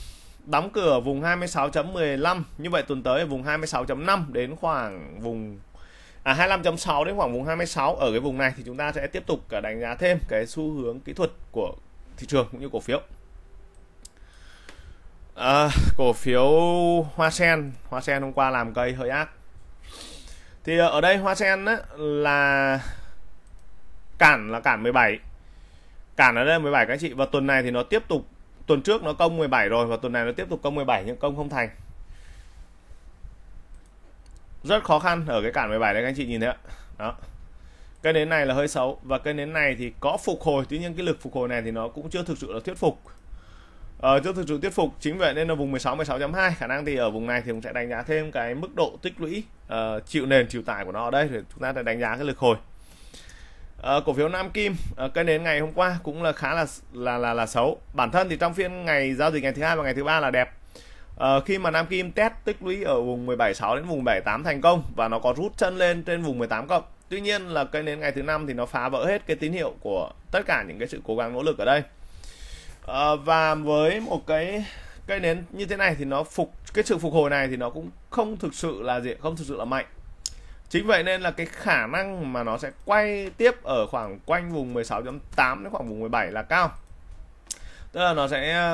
đóng cửa vùng 26.15 như vậy tuần tới ở vùng 26.5 đến khoảng vùng à, 25.6 đến khoảng vùng 26 ở cái vùng này thì chúng ta sẽ tiếp tục à, đánh giá thêm cái xu hướng kỹ thuật của thị trường cũng như cổ phiếu à, cổ phiếu hoa sen hoa sen hôm qua làm cây hơi ác thì à, ở đây hoa sen á, là cản là cản 17 cản ở đây 17 các chị và tuần này thì nó tiếp tục tuần trước nó công 17 rồi và tuần này nó tiếp tục công 17 nhưng công không thành rất khó khăn ở cái cản 17 đấy các anh chị nhìn thấy ạ đó cây nến này là hơi xấu và cây nến này thì có phục hồi tuy nhiên cái lực phục hồi này thì nó cũng chưa thực sự là thuyết phục ờ, chưa thực sự thuyết phục chính vậy nên là vùng 16 16.2 khả năng thì ở vùng này thì cũng sẽ đánh giá thêm cái mức độ tích lũy uh, chịu nền chịu tải của nó ở đây để chúng ta sẽ đánh giá cái lực hồi À, cổ phiếu Nam Kim à, ờ, cây nến ngày hôm qua cũng là khá là là là là xấu. Bản thân thì trong phiên ngày giao dịch ngày thứ hai và ngày thứ ba là đẹp. À, khi mà Nam Kim test tích lũy ở vùng 17.6 đến vùng 78 thành công và nó có rút chân lên trên vùng 18 cộng. Tuy nhiên là cây nến ngày thứ năm thì nó phá vỡ hết cái tín hiệu của tất cả những cái sự cố gắng nỗ lực ở đây. À, và với một cái cây nến như thế này thì nó phục cái sự phục hồi này thì nó cũng không thực sự là gì không thực sự là mạnh chính vậy nên là cái khả năng mà nó sẽ quay tiếp ở khoảng quanh vùng 16.8 đến khoảng vùng 17 là cao tức là nó sẽ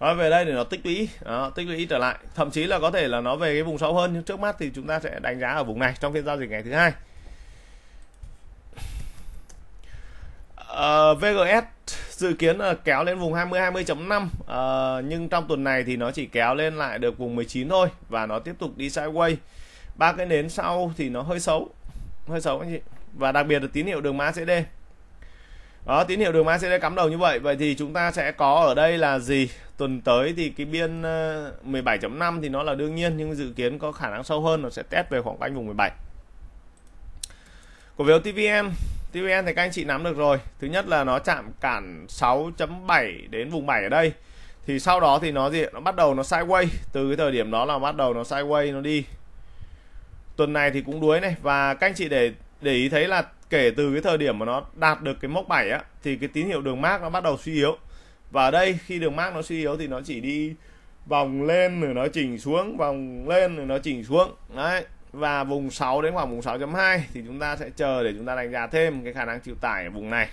đó, về đây để nó tích lũy đó, tích lũy trở lại thậm chí là có thể là nó về cái vùng sâu hơn nhưng trước mắt thì chúng ta sẽ đánh giá ở vùng này trong phiên giao dịch ngày thứ hai uh, ờ, VGS dự kiến là kéo lên vùng 20 20.5 uh, nhưng trong tuần này thì nó chỉ kéo lên lại được vùng 19 thôi và nó tiếp tục đi sideways ba cái nến sau thì nó hơi xấu hơi xấu anh chị và đặc biệt là tín hiệu đường mã CD đó tín hiệu đường mã CD cắm đầu như vậy vậy thì chúng ta sẽ có ở đây là gì tuần tới thì cái biên 17.5 ờ, thì nó là đương nhiên nhưng dự kiến có khả năng sâu hơn nó sẽ test về khoảng quanh vùng 17 cổ phiếu TVN TVN thì các anh chị nắm được rồi thứ nhất là nó chạm cản 6.7 đến vùng 7 ở đây thì sau đó thì nó gì nó bắt đầu nó sideways từ cái thời điểm đó là bắt đầu nó sideways nó đi tuần này thì cũng đuối này và các anh chị để để ý thấy là kể từ cái thời điểm mà nó đạt được cái mốc 7 á thì cái tín hiệu đường mát nó bắt đầu suy yếu và ở đây khi đường mác nó suy yếu thì nó chỉ đi vòng lên rồi nó chỉnh xuống vòng lên rồi nó chỉnh xuống đấy và vùng 6 đến khoảng vùng 6.2 thì chúng ta sẽ chờ để chúng ta đánh giá thêm cái khả năng chịu tải ở vùng này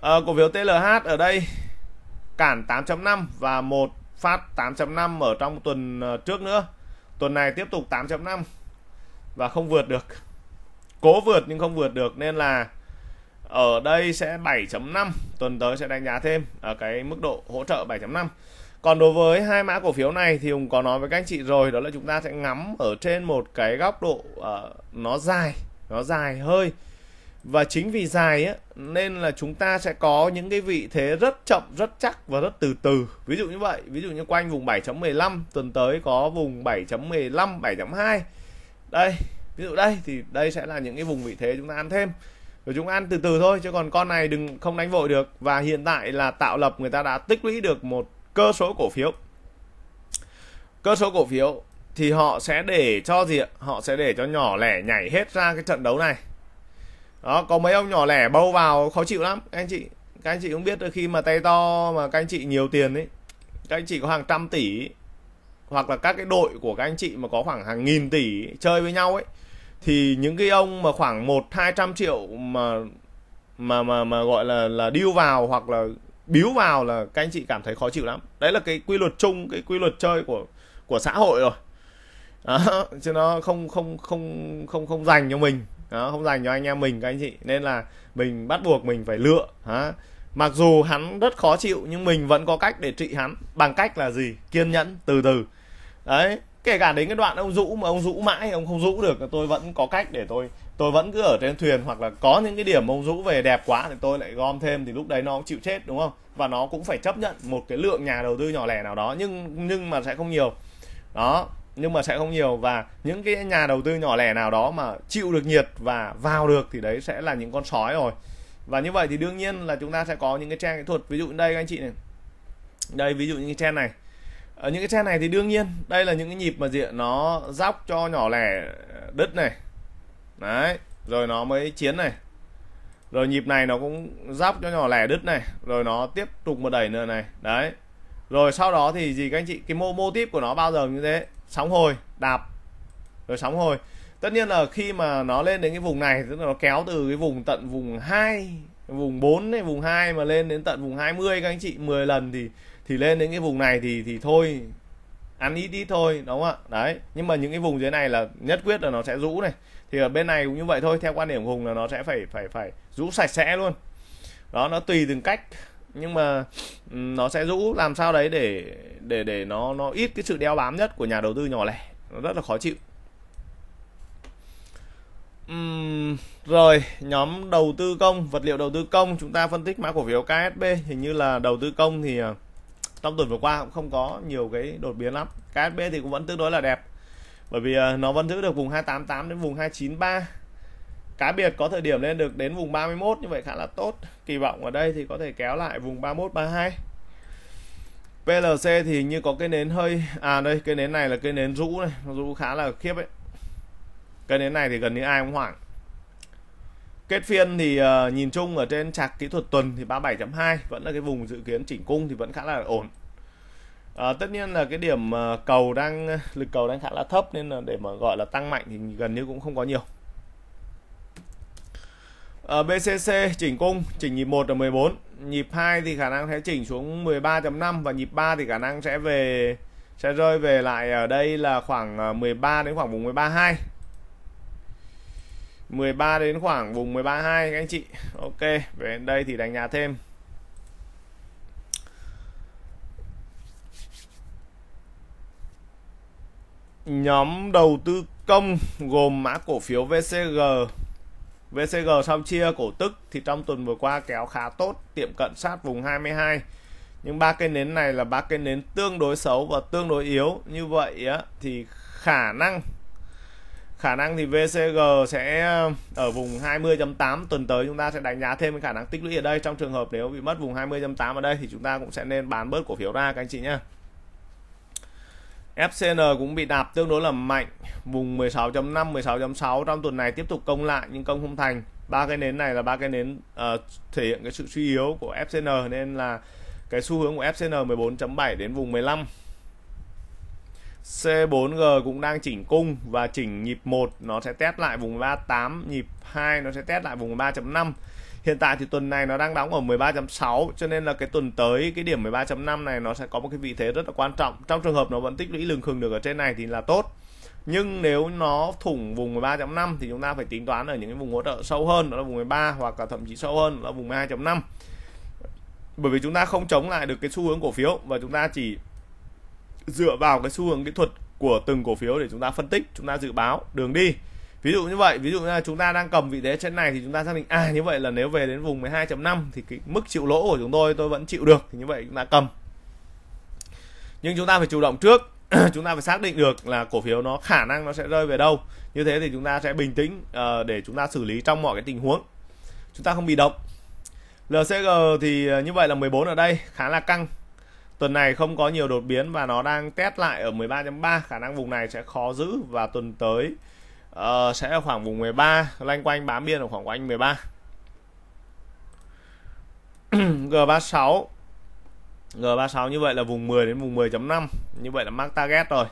à, cổ phiếu TLH ở đây cản 8.5 và một phát 8.5 ở trong tuần ờ, trước nữa tuần này tiếp tục 8.5 và không vượt được cố vượt nhưng không vượt được nên là ở đây sẽ 7.5 tuần tới sẽ đánh giá thêm ở à, cái mức độ hỗ trợ 7.5 còn đối với hai mã cổ phiếu này thì Hùng có nói với các anh chị rồi đó là chúng ta sẽ ngắm ở trên một cái góc độ uh, nó dài nó dài hơi và chính vì dài á, nên là chúng ta sẽ có những cái vị thế rất chậm rất chắc và rất từ từ ví dụ như vậy ví dụ như quanh vùng 7.15 tuần tới có vùng 7.15 7.2 đây ví dụ đây thì đây sẽ là những cái vùng vị thế chúng ta ăn thêm rồi chúng ăn từ từ thôi chứ còn con này đừng không đánh vội được và hiện tại là tạo lập người ta đã tích lũy được một cơ số cổ phiếu cơ số cổ phiếu thì họ sẽ để cho gì ạ họ sẽ để cho nhỏ lẻ nhảy hết ra cái trận đấu này đó có mấy ông nhỏ lẻ bâu vào khó chịu lắm anh chị các anh chị cũng biết khi mà tay to mà các anh chị nhiều tiền ấy các anh chị có hàng trăm tỷ hoặc là các cái đội của các anh chị mà có khoảng hàng nghìn tỷ chơi với nhau ấy thì những cái ông mà khoảng một hai trăm triệu mà mà mà mà gọi là là điêu vào hoặc là biếu vào là các anh chị cảm thấy khó chịu lắm đấy là cái quy luật chung cái quy luật chơi của của xã hội rồi đó, chứ nó không không không không không dành cho mình đó, không dành cho anh em mình các anh chị nên là mình bắt buộc mình phải lựa đó. mặc dù hắn rất khó chịu nhưng mình vẫn có cách để trị hắn bằng cách là gì kiên nhẫn từ từ đấy kể cả đến cái đoạn ông rũ mà ông rũ mãi ông không rũ được tôi vẫn có cách để tôi tôi vẫn cứ ở trên thuyền hoặc là có những cái điểm ông rũ về đẹp quá thì tôi lại gom thêm thì lúc đấy nó chịu chết đúng không và nó cũng phải chấp nhận một cái lượng nhà đầu tư nhỏ lẻ nào đó nhưng nhưng mà sẽ không nhiều đó nhưng mà sẽ không nhiều và những cái nhà đầu tư nhỏ lẻ nào đó mà chịu được nhiệt và vào được thì đấy sẽ là những con sói rồi và như vậy thì đương nhiên là chúng ta sẽ có những cái trang kỹ thuật ví dụ đây các anh chị này đây ví dụ những cái trend này ở ờ, những cái xe này thì đương nhiên đây là những cái nhịp mà gì nó dóc cho nhỏ lẻ đứt này đấy rồi nó mới chiến này rồi nhịp này nó cũng dóc cho nhỏ lẻ đứt này rồi nó tiếp tục một đẩy nữa này đấy rồi sau đó thì gì các anh chị cái mô mô típ của nó bao giờ như thế sóng hồi đạp rồi sóng hồi tất nhiên là khi mà nó lên đến cái vùng này tức là nó kéo từ cái vùng tận vùng 2 vùng 4 này vùng 2 mà lên đến tận vùng 20 các anh chị 10 lần thì thì lên những cái vùng này thì thì thôi ăn ít ít thôi đúng không ạ đấy nhưng mà những cái vùng dưới này là nhất quyết là nó sẽ rũ này thì ở bên này cũng như vậy thôi theo quan điểm của hùng là nó sẽ phải phải phải rũ sạch sẽ luôn đó nó tùy từng cách nhưng mà nó sẽ rũ làm sao đấy để để để nó nó ít cái sự đeo bám nhất của nhà đầu tư nhỏ lẻ nó rất là khó chịu uhm, rồi nhóm đầu tư công vật liệu đầu tư công chúng ta phân tích mã cổ phiếu KSB hình như là đầu tư công thì à, trong tuần vừa qua cũng không có nhiều cái đột biến lắm KSP thì cũng vẫn tương đối là đẹp bởi vì ờ, nó vẫn giữ được vùng 288 đến vùng 293 cá biệt có thời điểm lên được đến vùng 31 như vậy khá là tốt kỳ vọng ở đây thì có thể kéo lại vùng 31 32 PLC thì như có cái nến hơi à đây cái nến này là cái nến rũ này nó rũ khá là khiếp ấy cái nến này thì gần như ai cũng hoảng Kết phiên thì uh, nhìn chung ở trên chạc kỹ thuật tuần thì 37.2 vẫn là cái vùng dự kiến chỉnh cung thì vẫn khá là ổn. À, tất nhiên là cái điểm ờ, cầu đang lực cầu đang khá là thấp nên là để mà gọi là tăng mạnh thì gần như cũng không có nhiều. À, BCC chỉnh cung, chỉnh nhịp 1 là 14, nhịp 2 thì khả năng sẽ chỉnh xuống 13.5 và nhịp 3 thì khả năng sẽ về sẽ rơi về lại ở đây là khoảng 13 đến khoảng vùng 132 13 đến khoảng vùng 13 2 các anh chị ok về đây thì đánh giá thêm nhóm đầu tư công gồm mã cổ phiếu VCG VCG sau chia cổ tức thì trong tuần vừa qua kéo khá tốt tiệm cận sát vùng 22 nhưng ba cây nến này là ba cây nến tương đối xấu và tương đối yếu như vậy á, thì khả năng khả năng thì VCG sẽ ở ờ, vùng 20.8 tuần tới chúng ta sẽ đánh giá thêm khả năng tích lũy ở đây trong trường hợp nếu bị mất vùng 20.8 ở đây thì chúng ta cũng sẽ nên bán bớt cổ phiếu ra các anh chị nhé FCN cũng bị đạp tương đối là mạnh vùng 16.5 16.6 trong tuần này tiếp tục công lại nhưng công không thành ba cái nến này là ba cái nến uh, thể hiện cái sự suy yếu của FCN nên là cái xu hướng của FCN 14.7 đến vùng 15 C4G cũng đang chỉnh cung và chỉnh nhịp 1 nó sẽ test lại vùng 38, nhịp 2 nó sẽ test lại vùng 3.5. Hiện tại thì tuần này nó đang đóng ở 13.6 cho nên là cái tuần tới cái điểm 13.5 này nó sẽ có một cái vị thế rất là quan trọng. Trong trường hợp nó vẫn tích lũy lừng khừng được ở trên này thì là tốt. Nhưng nếu nó thủng vùng 13.5 thì chúng ta phải tính toán ở những cái vùng hỗ trợ sâu hơn đó là vùng 13 hoặc là thậm chí sâu hơn đó là vùng 12.5. Bởi vì chúng ta không chống lại được cái xu hướng cổ phiếu và chúng ta chỉ dựa vào cái xu hướng kỹ thuật của từng cổ phiếu để chúng ta phân tích chúng ta dự báo đường đi ví dụ như vậy ví dụ như là chúng ta đang cầm vị thế trên này thì chúng ta xác định à như vậy là nếu về đến vùng 12.5 thì cái mức chịu lỗ của chúng tôi tôi vẫn chịu được thì như vậy chúng ta cầm nhưng chúng ta phải chủ động trước chúng ta phải xác định được là cổ phiếu nó khả năng nó sẽ rơi về đâu như thế thì chúng ta sẽ bình tĩnh uh, để chúng ta xử lý trong mọi cái tình huống chúng ta không bị động LCG thì ờ, như vậy là 14 ở đây khá là căng tuần này không có nhiều đột biến và nó đang test lại ở 13.3 khả năng vùng này sẽ khó giữ và tuần tới uh, sẽ ở khoảng vùng 13 loanh quanh bám biên ở khoảng quanh 13 G36 G36 như vậy là vùng 10 đến vùng 10.5 như vậy là mark target rồi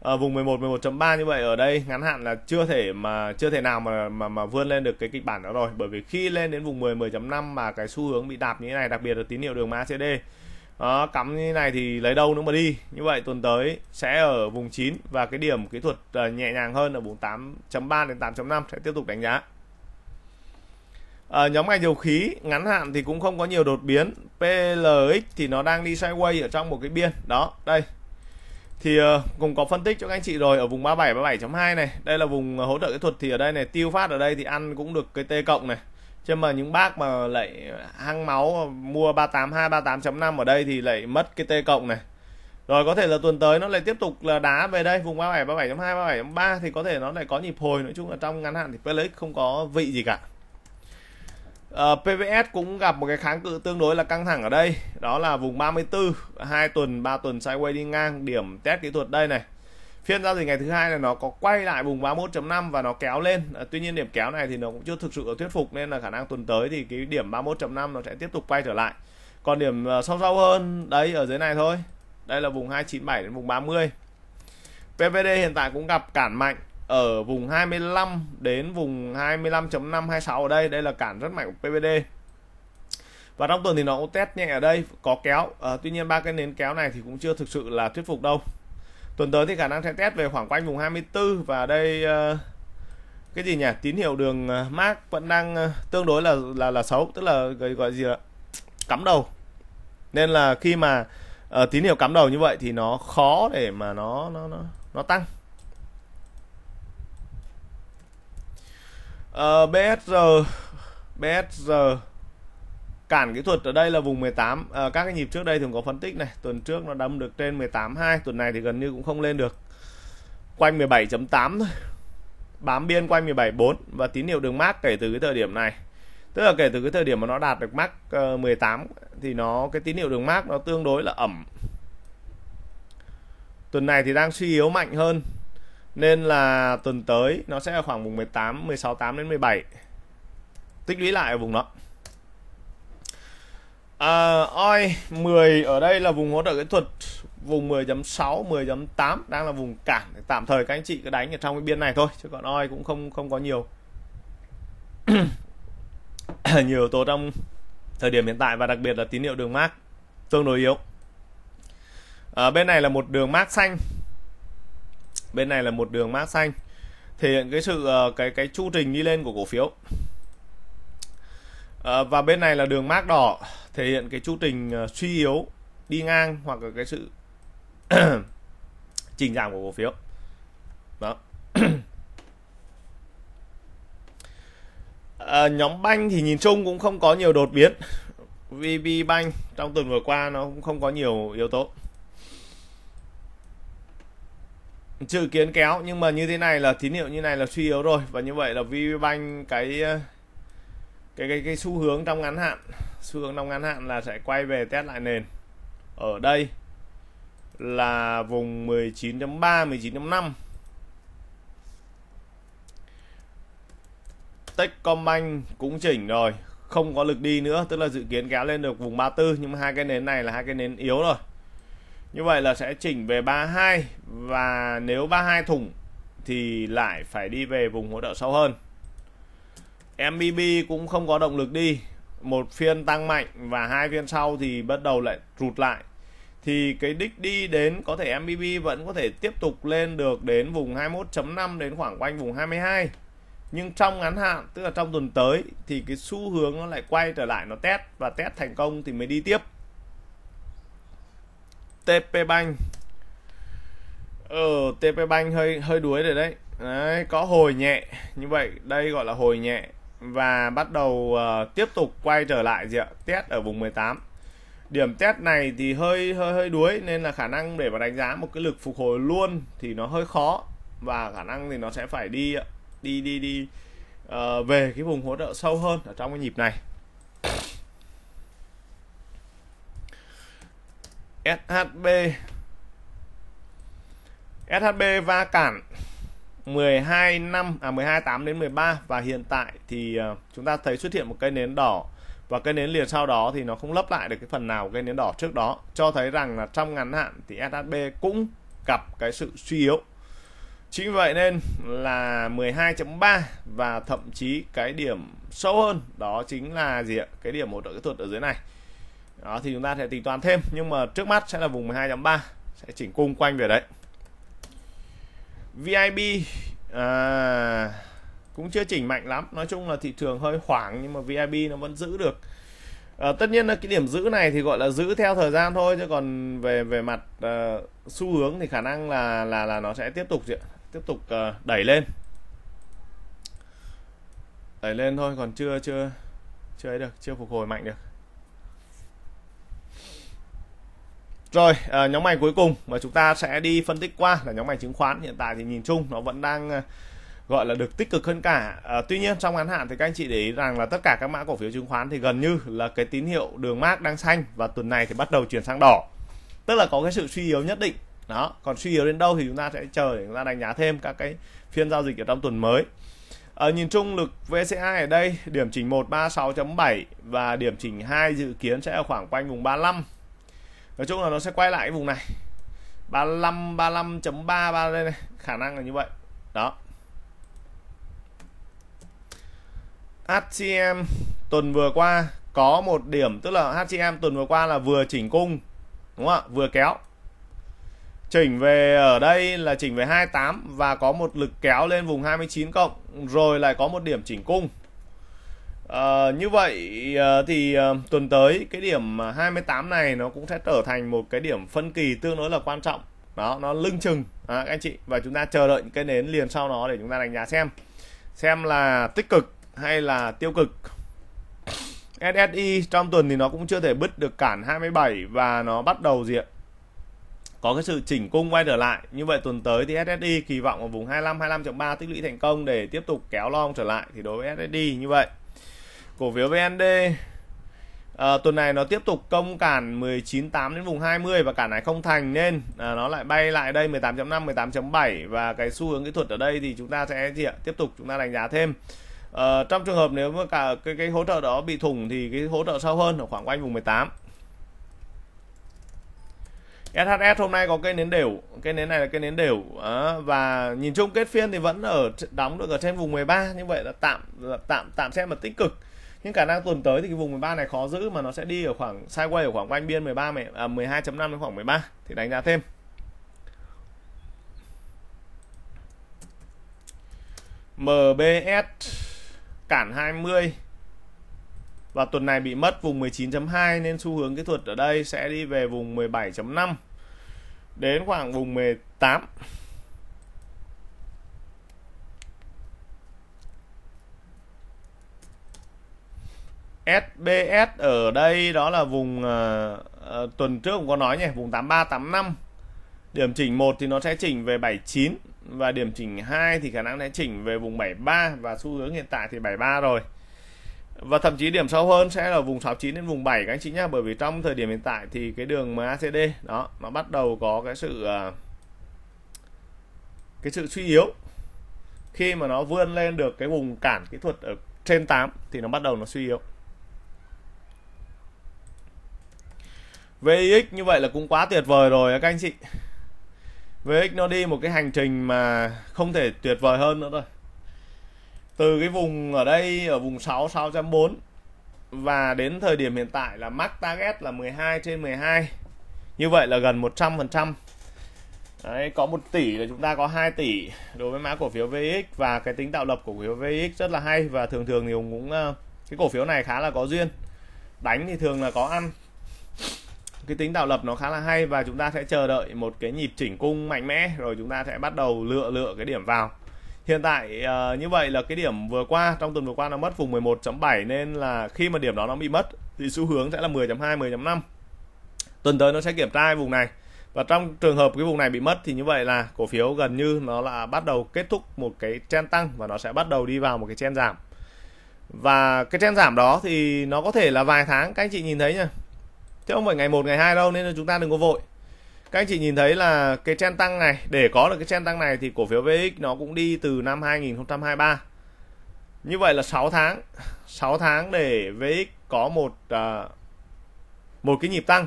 ở ờ, vùng 11 11.3 như vậy ở đây ngắn hạn là chưa thể mà chưa thể nào mà mà mà vươn lên được cái kịch bản đó rồi bởi vì khi lên đến vùng 10 10.5 mà cái xu hướng bị đạp như thế này đặc biệt là tín hiệu đường MACD đó, cắm như này thì lấy đâu nữa mà đi như vậy tuần tới sẽ ở vùng 9 và cái điểm kỹ thuật ờ, nhẹ nhàng hơn ở vùng 8.3 đến 8.5 sẽ tiếp tục đánh giá à, nhóm ngành dầu khí ngắn hạn thì cũng không có nhiều đột biến PLX thì nó đang đi sideways ở trong một cái biên đó đây thì uh, ờ, cũng có phân tích cho các anh chị rồi ở vùng 37 37.2 này đây là vùng hỗ trợ kỹ thuật thì ở đây này tiêu phát ở đây thì ăn cũng được cái T cộng này chứ mà những bác mà lại hăng máu mua 382 38.5 ở đây thì lại mất cái T cộng này rồi có thể là tuần tới nó lại tiếp tục là đá về đây vùng 37 37.2 37.3 thì có thể nó lại có nhịp hồi nói chung là trong ngắn hạn thì Pelix không có vị gì cả Uh, ờ, PVS cũng gặp một cái kháng cự tương đối là căng thẳng ở đây đó là vùng 34 hai tuần 3 tuần sideways đi ngang điểm test kỹ thuật đây này phiên giao dịch ngày thứ hai là nó có quay lại vùng 31.5 và nó kéo lên ờ, tuy nhiên điểm kéo này thì nó cũng chưa thực sự là thuyết phục nên là khả năng tuần tới thì cái điểm 31.5 nó sẽ tiếp tục quay trở lại còn điểm ờ, sâu sâu hơn đấy ở dưới này thôi đây là vùng 297 đến vùng 30 PVD hiện tại cũng gặp cản mạnh ở vùng 25 đến vùng 25.526 ở đây đây là cản rất mạnh của PVD và trong tuần thì nó cũng test nhẹ ở đây có kéo à, tuy nhiên ba cái nến kéo này thì cũng chưa thực sự là thuyết phục đâu tuần tới thì khả năng sẽ test về khoảng quanh vùng 24 và đây ờ, cái gì nhỉ tín hiệu đường ờ, Mark vẫn đang ờ, tương đối là là là xấu tức là gọi, gọi gì là cắm đầu nên là khi mà uh, tín hiệu cắm đầu như vậy thì nó khó để mà nó nó nó nó tăng uh, BSR BSR cản kỹ thuật ở đây là vùng 18 à, các cái nhịp trước đây thường có phân tích này tuần trước nó đâm được trên 18.2 tuần này thì gần như cũng không lên được quanh 17.8 thôi bám biên quanh 17.4 và tín hiệu đường mát kể từ cái thời điểm này tức là kể từ cái thời điểm mà nó đạt được mắc 18 ờ, thì nó cái tín hiệu đường mát nó tương đối là ẩm tuần này thì đang suy yếu mạnh hơn nên là tuần tới nó sẽ là khoảng vùng 18 16 8 đến 17 tích lũy lại ở vùng đó À, OI 10 ở đây là vùng hỗ trợ kỹ thuật vùng 10.6, 10.8 đang là vùng cản tạm thời các anh chị cứ đánh ở trong cái biên này thôi chứ còn OI cũng không không có nhiều nhiều tố trong thời điểm hiện tại và đặc biệt là tín hiệu đường mát tương đối yếu. ở à, bên này là một đường mát xanh. Bên này là một đường mát xanh thể hiện cái sự ờ, cái cái chu trình đi lên của cổ phiếu Ờ, và bên này là đường mác đỏ thể hiện cái chu trình ờ, suy yếu đi ngang hoặc là cái sự chỉnh giảm của cổ phiếu đó à, nhóm banh thì nhìn chung cũng không có nhiều đột biến VB Bank trong tuần vừa qua nó cũng không có nhiều yếu tố trừ kiến kéo nhưng mà như thế này là tín hiệu như này là suy yếu rồi và như vậy là VB Bank cái cái cái cái xu hướng trong ngắn hạn xu hướng trong ngắn hạn là sẽ quay về test lại nền ở đây là vùng 19.3 19.5 Techcombank cũng chỉnh rồi không có lực đi nữa tức là dự kiến kéo lên được vùng 34 nhưng mà hai cái nến này là hai cái nến yếu rồi như vậy là sẽ chỉnh về 32 và nếu 32 thủng thì lại phải đi về vùng hỗ trợ sâu hơn MBB cũng không có động lực đi một phiên tăng mạnh và hai phiên sau thì bắt đầu lại rụt lại thì cái đích đi đến có thể MBB vẫn có thể tiếp tục lên được đến vùng 21.5 đến khoảng quanh vùng 22 nhưng trong ngắn hạn tức là trong tuần tới thì cái xu hướng nó lại quay trở lại nó test và test thành công thì mới đi tiếp TP Bank ờ TP Bank hơi hơi đuối rồi đấy đấy có hồi nhẹ như vậy đây gọi là hồi nhẹ và bắt đầu uh, tiếp tục quay trở lại gì ạ test ở vùng 18 điểm test này thì hơi hơi hơi đuối nên là khả năng để mà đánh giá một cái lực phục hồi luôn thì nó hơi khó và khả năng thì nó sẽ phải đi đi đi đi uh, về cái vùng hỗ trợ sâu hơn ở trong cái nhịp này SHB SHB va cản 12 năm à 12 8 đến 13 và hiện tại thì à, chúng ta thấy xuất hiện một cây nến đỏ và cây nến liền sau đó thì nó không lấp lại được cái phần nào cây nến đỏ trước đó cho thấy rằng là trong ngắn hạn thì SHB cũng gặp cái sự suy yếu chính vậy nên là 12.3 và thậm chí cái điểm sâu hơn đó chính là gì ạ cái điểm hỗ trợ kỹ thuật ở dưới này đó thì chúng ta sẽ tính toán thêm nhưng mà trước mắt sẽ là vùng 12.3 sẽ chỉnh cung quanh về đấy VIB à, cũng chưa chỉnh mạnh lắm nói chung là thị trường hơi khoảng nhưng mà VIB nó vẫn giữ được à, tất nhiên là cái điểm giữ này thì gọi là giữ theo thời gian thôi chứ còn về về mặt uh, xu hướng thì khả năng là là là nó sẽ tiếp tục tiếp tục uh, đẩy lên đẩy lên thôi còn chưa chưa chưa ấy được chưa phục hồi mạnh được Rồi, à, nhóm ngành cuối cùng mà chúng ta sẽ đi phân tích qua là nhóm ngành chứng khoán. Hiện tại thì nhìn chung nó vẫn đang ờ, gọi là được tích cực hơn cả. À, tuy nhiên trong ngắn hạn thì các anh chị để ý rằng là tất cả các mã cổ phiếu chứng khoán thì gần như là cái tín hiệu đường mát đang xanh và tuần này thì bắt đầu chuyển sang đỏ. Tức là có cái sự suy yếu nhất định. Đó, còn suy yếu đến đâu thì chúng ta sẽ chờ để chúng ta đánh giá thêm các cái phiên giao dịch ở trong tuần mới. À, nhìn chung lực VCI ở đây điểm chỉnh 136.7 và điểm chỉnh 2 dự kiến sẽ ở khoảng quanh vùng 35 nói chung là nó sẽ quay lại cái vùng này 35 35.33 đây này khả năng là như vậy đó HCM tuần vừa qua có một điểm tức là HCM tuần vừa qua là vừa chỉnh cung đúng không ạ vừa kéo chỉnh về ở đây là chỉnh về 28 và có một lực kéo lên vùng 29 cộng rồi lại có một điểm chỉnh cung À, như vậy ờ, thì ờ, tuần tới cái điểm 28 này nó cũng sẽ trở thành một cái điểm phân kỳ tương đối là quan trọng đó nó lưng chừng à, các anh chị và chúng ta chờ đợi những cái nến liền sau nó để chúng ta đánh giá xem xem là tích cực hay là tiêu cực SSI trong tuần thì nó cũng chưa thể bứt được cản 27 và nó bắt đầu diện có cái sự chỉnh cung quay trở lại như vậy tuần tới thì SSI kỳ vọng ở vùng 25 25.3 tích lũy thành công để tiếp tục kéo long trở lại thì đối với SSI như vậy Cổ phiếu VND à, ờ, tuần này nó tiếp tục công cản 19.8 đến vùng 20 và cản này không thành nên à, nó lại bay lại đây 18.5 18.7 và cái xu hướng kỹ thuật ở đây thì chúng ta sẽ gì ạ? tiếp tục chúng ta đánh giá thêm à, trong trường hợp nếu mà cả cái cái hỗ trợ đó bị thủng thì cái hỗ trợ sâu hơn ở khoảng quanh vùng 18 SHS hôm nay có cây nến đều cây nến này là cây nến đều à, và nhìn chung kết phiên thì vẫn ở đóng được ở trên vùng 13 như vậy là tạm là tạm tạm xem là tích cực nhưng khả năng tuần tới thì cái vùng 13 này khó giữ mà nó sẽ đi ở khoảng sideways ở khoảng quanh biên 13 à, 12.5 đến khoảng 13 thì đánh giá thêm MBS cản 20 và tuần này bị mất vùng 19.2 nên xu hướng kỹ thuật ở đây sẽ đi về vùng 17.5 đến khoảng vùng 18 SBS ở đây đó là vùng uh, uh, tuần trước cũng có nói nhỉ, vùng 83 85. Điểm chỉnh 1 thì nó sẽ chỉnh về 79 và điểm chỉnh 2 thì khả năng sẽ chỉnh về vùng 73 và xu hướng hiện tại thì 73 rồi. Và thậm chí điểm sâu hơn sẽ là vùng 69 đến vùng 7 các anh chị nhá, bởi vì trong thời điểm hiện tại thì cái đường MACD đó nó bắt đầu có cái sự uh, cái sự suy yếu. Khi mà nó vươn lên được cái vùng cản kỹ thuật ở trên 8 thì nó bắt đầu nó suy yếu. VX như vậy là cũng quá tuyệt vời rồi các anh chị VX nó đi một cái hành trình mà không thể tuyệt vời hơn nữa rồi từ cái vùng ở đây ở vùng 6 640 và đến thời điểm hiện tại là max target là 12 trên 12 như vậy là gần 100 phần trăm Đấy, có 1 tỷ là chúng ta có 2 tỷ đối với mã cổ phiếu VX và cái tính tạo lập của cổ phiếu VX rất là hay và thường thường thì cũng ờ, cái cổ phiếu này khá là có duyên đánh thì thường là có ăn cái tính tạo lập nó khá là hay và chúng ta sẽ chờ đợi một cái nhịp chỉnh cung mạnh mẽ rồi chúng ta sẽ bắt đầu lựa lựa cái điểm vào hiện tại uh, như vậy là cái điểm vừa qua trong tuần vừa qua nó mất vùng 11.7 nên là khi mà điểm đó nó bị mất thì xu hướng sẽ là 10.2 10.5 tuần tới nó sẽ kiểm tra vùng này và trong trường hợp cái vùng này bị mất thì như vậy là cổ phiếu gần như nó là bắt đầu kết thúc một cái trend tăng và nó sẽ bắt đầu đi vào một cái trend giảm và cái trend giảm đó thì nó có thể là vài tháng các anh chị nhìn thấy nha chứ không phải ngày một ngày hai đâu nên là chúng ta đừng có vội các anh chị nhìn thấy là cái trend tăng này để có được cái trend tăng này thì cổ phiếu VX nó cũng đi từ năm 2023 như vậy là 6 tháng 6 tháng để VX có một à, một cái nhịp tăng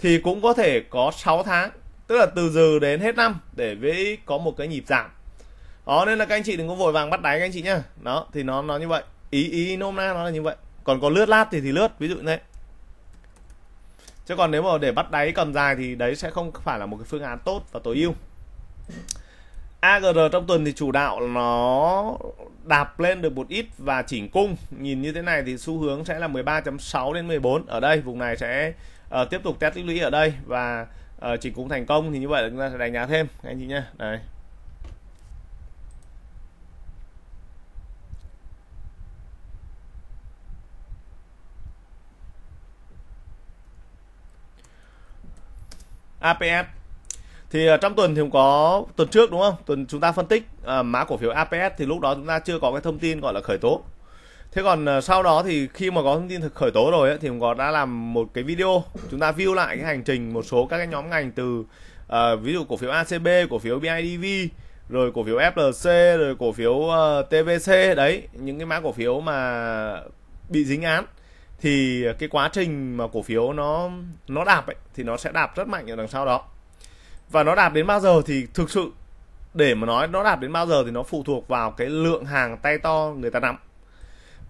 thì cũng có thể có 6 tháng tức là từ giờ đến hết năm để VX có một cái nhịp giảm đó nên là các anh chị đừng có vội vàng bắt đáy các anh chị nhá đó thì nó nó như vậy ý ý nôm na nó là như vậy còn có lướt lát thì thì lướt ví dụ như thế chứ còn nếu mà để bắt đáy cầm dài thì đấy sẽ không phải là một cái phương án tốt và tối ưu AGR trong tuần thì chủ đạo nó đạp lên được một ít và chỉnh cung nhìn như thế này thì xu hướng sẽ là 13.6 đến 14 ở đây vùng này sẽ uh, tiếp tục test tích lũy ở đây và uh, chỉnh cung thành công thì như vậy là chúng ta sẽ đánh giá thêm anh chị nhé đấy APS thì ờ, trong tuần thì cũng có tuần trước đúng không tuần chúng ta phân tích uh, mã cổ phiếu APS thì lúc đó chúng ta chưa có cái thông tin gọi là khởi tố thế còn uh, sau đó thì khi mà có thông tin thực khởi tố rồi ấy, thì cũng có đã làm một cái video chúng ta view lại cái hành trình một số các cái nhóm ngành từ uh, ví dụ cổ phiếu ACB cổ phiếu BIDV rồi cổ phiếu FLC rồi cổ phiếu uh, TVC đấy những cái mã cổ phiếu mà bị dính án thì cái quá trình mà cổ phiếu nó nó đạp ấy thì nó sẽ đạp rất mạnh ở đằng sau đó và nó đạp đến bao giờ thì thực sự để mà nói nó đạp đến bao giờ thì nó phụ thuộc vào cái lượng hàng tay to người ta nắm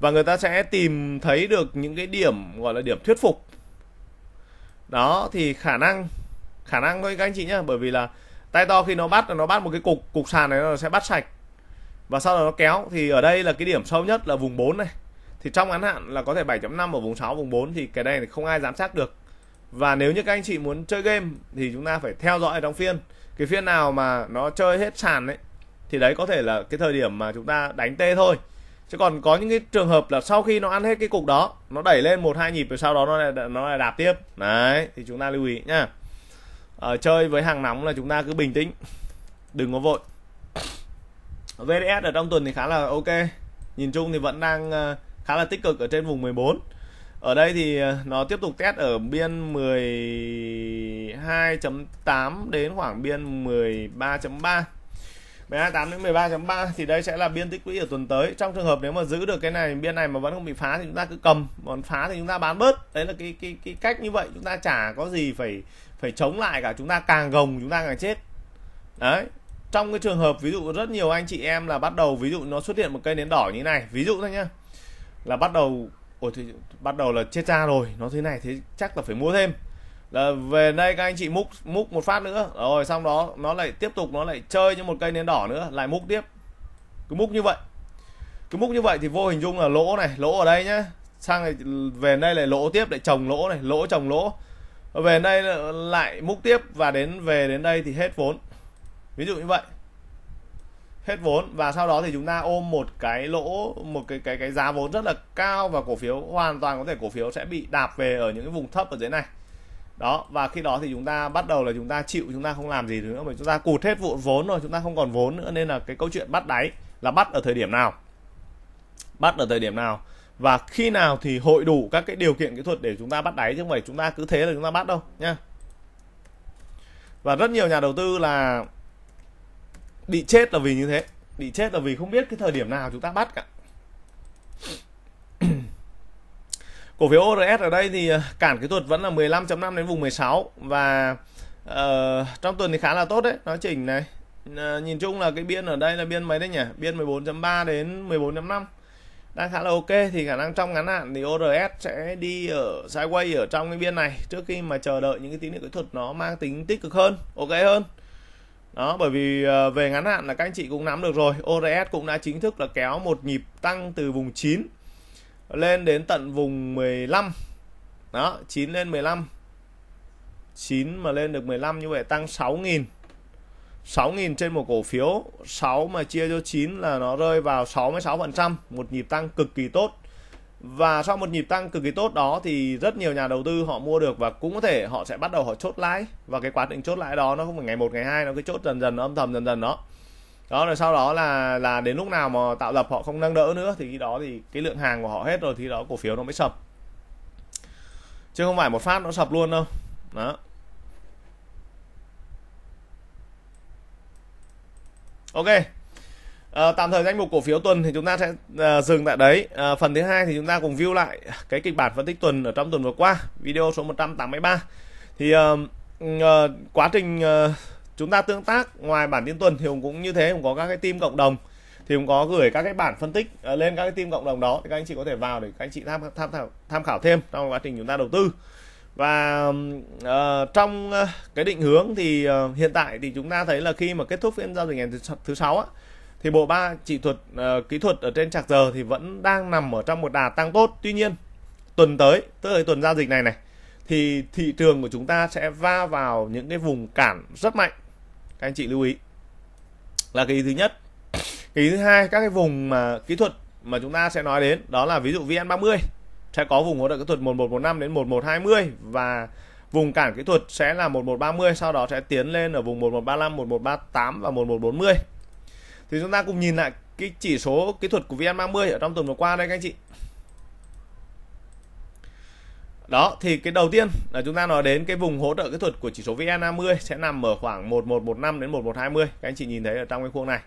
và người ta sẽ tìm thấy được những cái điểm gọi là điểm thuyết phục đó thì khả năng khả năng thôi các anh chị nhá bởi vì là tay to khi nó bắt nó bắt một cái cục cục sàn này nó sẽ bắt sạch và sau đó nó kéo thì ở đây là cái điểm sâu nhất là vùng 4 này thì trong ngắn hạn là có thể 7.5 ở vùng 6 vùng 4 thì cái này thì không ai giám sát được và nếu như các anh chị muốn chơi game thì chúng ta phải theo dõi trong phiên cái phiên nào mà nó chơi hết sàn ấy thì đấy có thể là cái thời điểm mà chúng ta đánh tê thôi chứ còn có những cái trường hợp là sau khi nó ăn hết cái cục đó nó đẩy lên một hai nhịp rồi sau đó nó lại nó lại đạp tiếp đấy thì chúng ta lưu ý nhá ở ờ, chơi với hàng nóng là chúng ta cứ bình tĩnh đừng có vội ờ, VDS ở trong tuần thì khá là ok nhìn chung thì vẫn đang ờ, khá là tích cực ở trên vùng 14 ở đây thì ờ, nó tiếp tục test ở biên 12.8 đến khoảng biên 13.3 12.8 đến 13.3 thì đây sẽ là biên tích lũy ở tuần tới trong trường hợp nếu mà giữ được cái này biên này mà vẫn không bị phá thì chúng ta cứ cầm còn phá thì chúng ta bán bớt đấy là cái cái cái cách như vậy chúng ta chả có gì phải phải chống lại cả chúng ta càng gồng chúng ta càng chết đấy trong cái trường hợp ví dụ rất nhiều anh chị em là bắt đầu ví dụ nó xuất hiện một cây nến đỏ như này ví dụ thôi nhá là bắt đầu ôi thì bắt đầu là chết ra rồi nó thế này thế chắc là phải mua thêm là về đây các anh chị múc múc một phát nữa rồi xong đó nó lại tiếp tục nó lại chơi cho một cây nến đỏ nữa lại múc tiếp cứ múc như vậy cứ múc như vậy thì vô hình dung là lỗ này lỗ ở đây nhá sang này, về đây lại lỗ tiếp lại trồng lỗ này lỗ trồng lỗ về đây lại múc tiếp và đến về đến đây thì hết vốn ví dụ như vậy hết vốn và sau đó thì chúng ta ôm một cái lỗ một cái cái cái giá vốn rất là cao và cổ phiếu hoàn toàn có thể cổ phiếu sẽ bị đạp về ở những cái vùng thấp ở dưới này đó và khi đó thì chúng ta bắt đầu là chúng ta chịu chúng ta không làm gì nữa mà chúng ta cụt hết vụ vốn rồi chúng ta không còn vốn nữa nên là cái câu chuyện bắt đáy là bắt ở thời điểm nào bắt ở thời điểm nào và khi nào thì hội đủ các cái điều kiện kỹ thuật để chúng ta bắt đáy chứ không phải chúng ta cứ thế là chúng ta bắt đâu nha và rất nhiều nhà đầu tư là bị chết là vì như thế bị chết là vì không biết cái thời điểm nào chúng ta bắt cả cổ phiếu ORS ở đây thì ờ, cản kỹ thuật vẫn là 15.5 đến vùng 16 và uh, trong tuần thì khá là tốt đấy nó chỉnh này uh, nhìn chung là cái biên ở đây là biên mấy đấy nhỉ biên 14.3 đến 14.5 đang khá là ok thì khả năng trong ngắn hạn thì ORS sẽ đi ở sideways ở trong cái biên này trước khi mà chờ đợi những cái tín hiệu kỹ thuật nó mang tính tích cực hơn ok hơn đó bởi vì à, về ngắn hạn là các anh chị cũng nắm được rồi ORS cũng đã chính thức là kéo một nhịp tăng từ vùng 9 lên đến tận vùng 15 đó 9 lên 15 9 mà lên được 15 như vậy tăng 6.000 6.000 trên một cổ phiếu 6 mà chia cho 9 là nó rơi vào 66% một nhịp tăng cực kỳ tốt và sau một nhịp tăng cực kỳ tốt đó thì rất nhiều nhà đầu tư họ mua được và cũng có thể họ sẽ bắt đầu họ chốt lãi và cái quá trình chốt lãi đó nó không phải ngày một ngày hai nó cứ chốt dần dần nó âm thầm dần dần đó đó rồi sau đó là là đến lúc nào mà tạo lập họ không nâng đỡ nữa thì khi đó thì cái lượng hàng của họ hết rồi thì đó cổ phiếu nó mới sập chứ không phải một phát nó sập luôn đâu đó ok À, tạm thời danh mục cổ phiếu tuần thì chúng ta sẽ à, dừng tại đấy. À, phần thứ hai thì chúng ta cùng view lại cái kịch bản phân tích tuần ở trong tuần vừa qua, video số 183. Thì à, à, quá trình à, chúng ta tương tác ngoài bản tin tuần thì cũng như thế, cũng có các cái team cộng đồng thì cũng có gửi các cái bản phân tích lên các cái team cộng đồng đó thì các anh chị có thể vào để các anh chị tham tham tham, tham khảo thêm trong quá trình chúng ta đầu tư. Và uh, trong uh, cái định hướng thì uh, hiện tại thì chúng ta thấy là khi mà kết thúc phiên giao dịch ngày thứ, sáu á, thì bộ ba chỉ thuật uh, kỹ thuật ở trên chạc giờ thì vẫn đang nằm ở trong một đà tăng tốt tuy nhiên tuần tới tức là tuần giao dịch này này thì thị trường của chúng ta sẽ va vào những cái vùng cản rất mạnh các anh chị lưu ý là cái ý thứ nhất cái ý thứ hai các cái vùng mà kỹ thuật mà chúng ta sẽ nói đến đó là ví dụ VN30 sẽ có vùng hỗ trợ kỹ thuật 1115 đến 1120 và vùng cản kỹ thuật sẽ là 1130 sau đó sẽ tiến lên ở vùng 1135 1138 và 1140 thì chúng ta cùng nhìn lại cái chỉ số kỹ thuật của VN30 ở trong tuần vừa qua đây các anh chị đó thì cái đầu tiên là chúng ta nói đến cái vùng hỗ trợ kỹ thuật của chỉ số vn 30 sẽ nằm ở khoảng 1115 đến 1120 các anh chị nhìn thấy ở trong cái khuôn này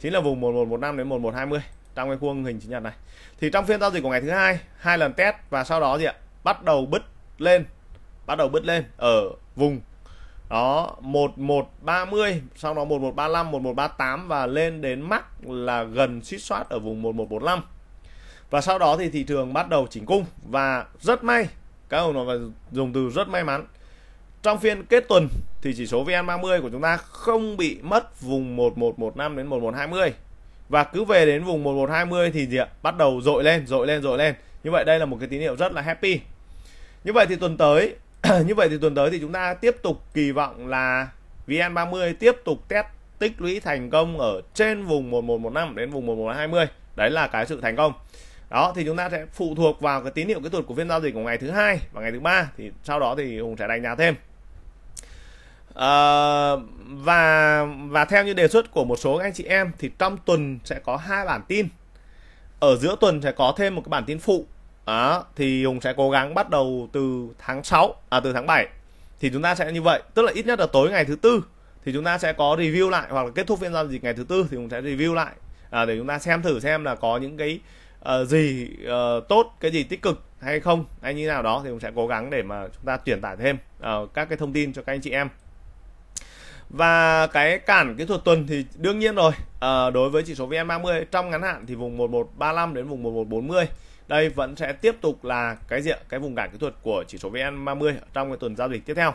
chính là vùng 1115 đến 1120 trong cái khuôn hình chữ nhật này thì trong phiên giao dịch của ngày thứ hai hai lần test và sau đó gì ạ bắt đầu bứt lên bắt đầu bứt lên ở vùng đó 1130 sau đó 1135 1138 và lên đến mắc là gần suýt soát ở vùng 1145 và sau đó thì thị trường bắt đầu chỉnh cung và rất may các ông nói dùng từ rất may mắn trong phiên kết tuần thì chỉ số VN30 của chúng ta không bị mất vùng 1115 đến 1120 và cứ về đến vùng 1120 thì gì ạ? bắt đầu dội lên, dội lên, dội lên. Như vậy đây là một cái tín hiệu rất là happy. Như vậy thì tuần tới như vậy thì tuần tới thì chúng ta tiếp tục kỳ vọng là VN30 tiếp tục test tích lũy thành công ở trên vùng 1115 đến vùng 1120. Đấy là cái sự thành công. Đó thì chúng ta sẽ phụ thuộc vào cái tín hiệu kỹ thuật của phiên giao dịch của ngày thứ hai và ngày thứ ba thì sau đó thì Hùng sẽ đánh giá thêm. À, và và theo như đề xuất của một số anh chị em thì trong tuần sẽ có hai bản tin. Ở giữa tuần sẽ có thêm một cái bản tin phụ đó, thì Hùng sẽ cố gắng bắt đầu từ tháng 6 à từ tháng 7 thì chúng ta sẽ như vậy tức là ít nhất là tối ngày thứ tư thì chúng ta sẽ có review lại hoặc là kết thúc phiên giao dịch ngày thứ tư thì Hùng sẽ review lại à, để chúng ta xem thử xem là có những cái uh, gì uh, tốt cái gì tích cực hay không hay như nào đó thì Hùng sẽ cố gắng để mà chúng ta truyền tải thêm uh, các cái thông tin cho các anh chị em và cái cản kỹ thuật tuần thì đương nhiên rồi à, đối với chỉ số VN30 trong ngắn hạn thì vùng 1135 đến vùng 1140 đây vẫn sẽ tiếp tục là cái diện cái vùng cản kỹ thuật của chỉ số VN30 trong cái tuần giao dịch tiếp theo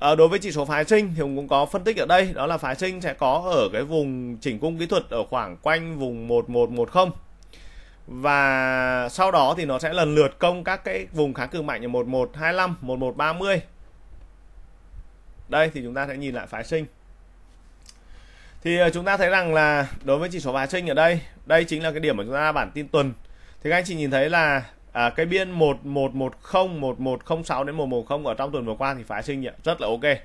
à, đối với chỉ số phái sinh thì cũng, có phân tích ở đây đó là phái sinh sẽ có ở cái vùng chỉnh cung kỹ thuật ở khoảng quanh vùng 1110 và sau đó thì nó sẽ lần lượt công các cái vùng kháng cự mạnh như 1125, 1130. Đây thì chúng ta sẽ nhìn lại phái sinh. Thì ờ, chúng ta thấy rằng là đối với chỉ số phái sinh ở đây, đây chính là cái điểm mà chúng ta bản tin tuần thì các anh chị nhìn thấy là à, cái biên 1110 1106 đến 110 ở trong tuần vừa qua thì phá sinh nhỉ? rất là ok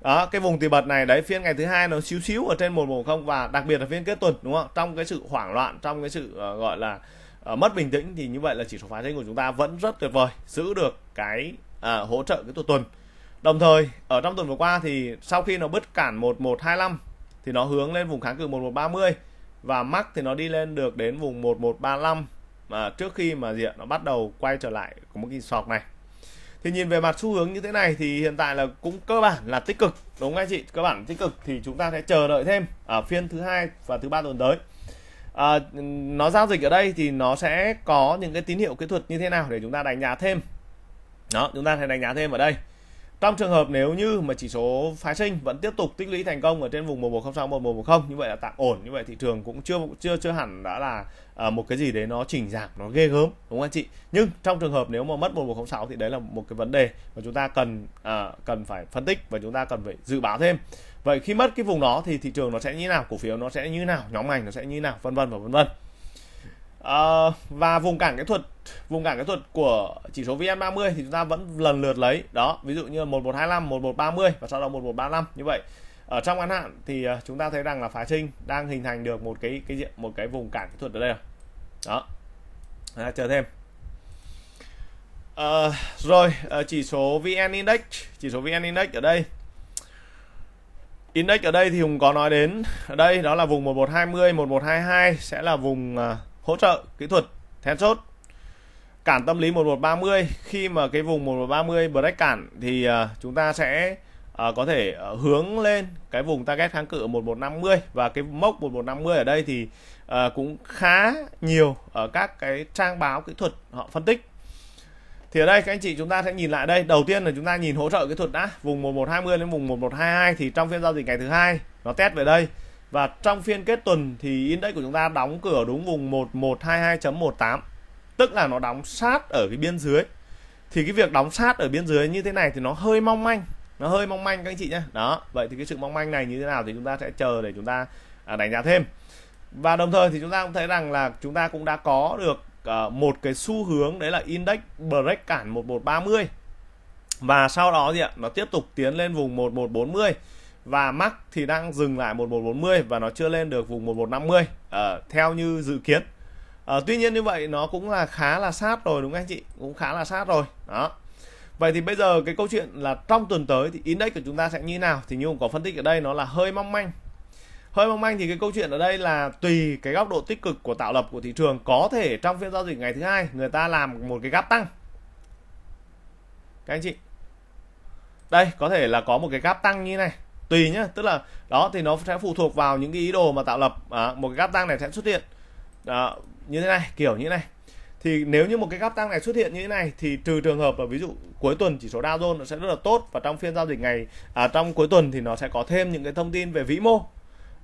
đó cái vùng tỷ bật này đấy phiên ngày thứ hai nó xíu xíu ở trên 110 và đặc biệt là phiên kết tuần đúng không trong cái sự hoảng loạn trong cái sự uh, gọi là uh, mất bình tĩnh thì như vậy là chỉ số phá sinh của chúng ta vẫn rất tuyệt vời giữ được cái uh, hỗ trợ cái tuần tuần đồng thời ở trong tuần vừa qua thì sau khi nó bứt cản 1125 thì nó hướng lên vùng kháng cự 1130 và mắc thì nó đi lên được đến vùng 1135 mà trước khi mà gì ạ nó bắt đầu quay trở lại của một cái sọc này thì nhìn về mặt xu hướng như thế này thì hiện tại là cũng cơ bản là tích cực đúng không anh chị cơ bản tích cực thì chúng ta sẽ chờ đợi thêm ở phiên thứ hai và thứ ba tuần tới à, nó giao dịch ở đây thì nó sẽ có những cái tín hiệu kỹ thuật như thế nào để chúng ta đánh giá thêm đó chúng ta sẽ đánh giá thêm ở đây trong trường hợp nếu như mà chỉ số phái sinh vẫn tiếp tục tích lũy thành công ở trên vùng 1106 1110 như vậy là tạm ổn như vậy thị trường cũng chưa chưa chưa hẳn đã là à, một cái gì đấy nó chỉnh giảm nó ghê gớm đúng không anh chị nhưng trong trường hợp nếu mà mất 1106 thì đấy là một cái vấn đề mà chúng ta cần à, cần phải phân tích và chúng ta cần phải dự báo thêm vậy khi mất cái vùng đó thì thị trường nó sẽ như nào cổ phiếu nó sẽ như nào nhóm ngành nó sẽ như nào vân vân và vân vân Ờ, và vùng cản kỹ thuật vùng cản kỹ thuật của chỉ số VN30 thì chúng ta vẫn lần lượt lấy đó ví dụ như 1125 1130 và sau đó 1135 như vậy ở trong ngắn hạn thì ờ, chúng ta thấy rằng là phá sinh đang hình thành được một cái cái diện một cái vùng cản kỹ thuật ở đây đó à, chờ thêm à, rồi chỉ số VN Index chỉ số VN Index ở đây Index ở đây thì Hùng có nói đến ở đây đó là vùng 1120 1122 sẽ là vùng hỗ trợ kỹ thuật then chốt cản tâm lý 1130 khi mà cái vùng 1130 break cản thì ờ, chúng ta sẽ ờ, có thể ờ, hướng lên cái vùng target kháng cự ở 1150 và cái mốc 1150 ở đây thì cũng khá nhiều ở các cái trang báo kỹ thuật họ phân tích thì ở đây các anh chị chúng ta sẽ nhìn lại đây đầu tiên là chúng ta nhìn hỗ trợ kỹ thuật đã vùng 1120 đến vùng 1122 thì trong phiên giao dịch ngày thứ hai nó test về đây và trong phiên kết tuần thì index của chúng ta đóng cửa đúng vùng 1122.18 tức là nó đóng sát ở cái biên dưới thì cái việc đóng sát ở biên dưới như thế này thì nó hơi mong manh nó hơi mong manh các anh chị nhé đó vậy thì cái sự mong manh này như thế nào thì chúng ta sẽ chờ để chúng ta à, đánh giá thêm và đồng thời thì chúng ta cũng thấy rằng là chúng ta cũng đã có được à, một cái xu hướng đấy là index break cản 1130 và sau đó thì ạ nó tiếp tục tiến lên vùng 1140 và MAX thì đang dừng lại 1140 và nó chưa lên được vùng 1150 uh, ờ, theo như dự kiến uh, tuy nhiên như vậy nó cũng là khá là sát rồi đúng không anh chị cũng khá là sát rồi đó Vậy thì bây giờ cái câu chuyện là trong tuần tới thì index của chúng ta sẽ như nào thì như cũng có phân tích ở đây nó là hơi mong manh hơi mong manh thì cái câu chuyện ở đây là tùy cái góc độ tích cực của tạo lập của thị trường có thể trong phiên giao dịch ngày thứ hai người ta làm một cái gap tăng các anh chị đây có thể là có một cái gap tăng như này tùy nhá tức là đó thì nó sẽ phụ thuộc vào những cái ý đồ mà tạo lập à, một cái gáp tăng này sẽ xuất hiện đó, như thế này kiểu như thế này thì nếu như một cái gáp tăng này xuất hiện như thế này thì trừ trường hợp là ví dụ cuối tuần chỉ số Dow Jones nó sẽ rất là tốt và trong phiên giao dịch ngày à, trong cuối tuần thì nó sẽ có thêm những cái thông tin về vĩ mô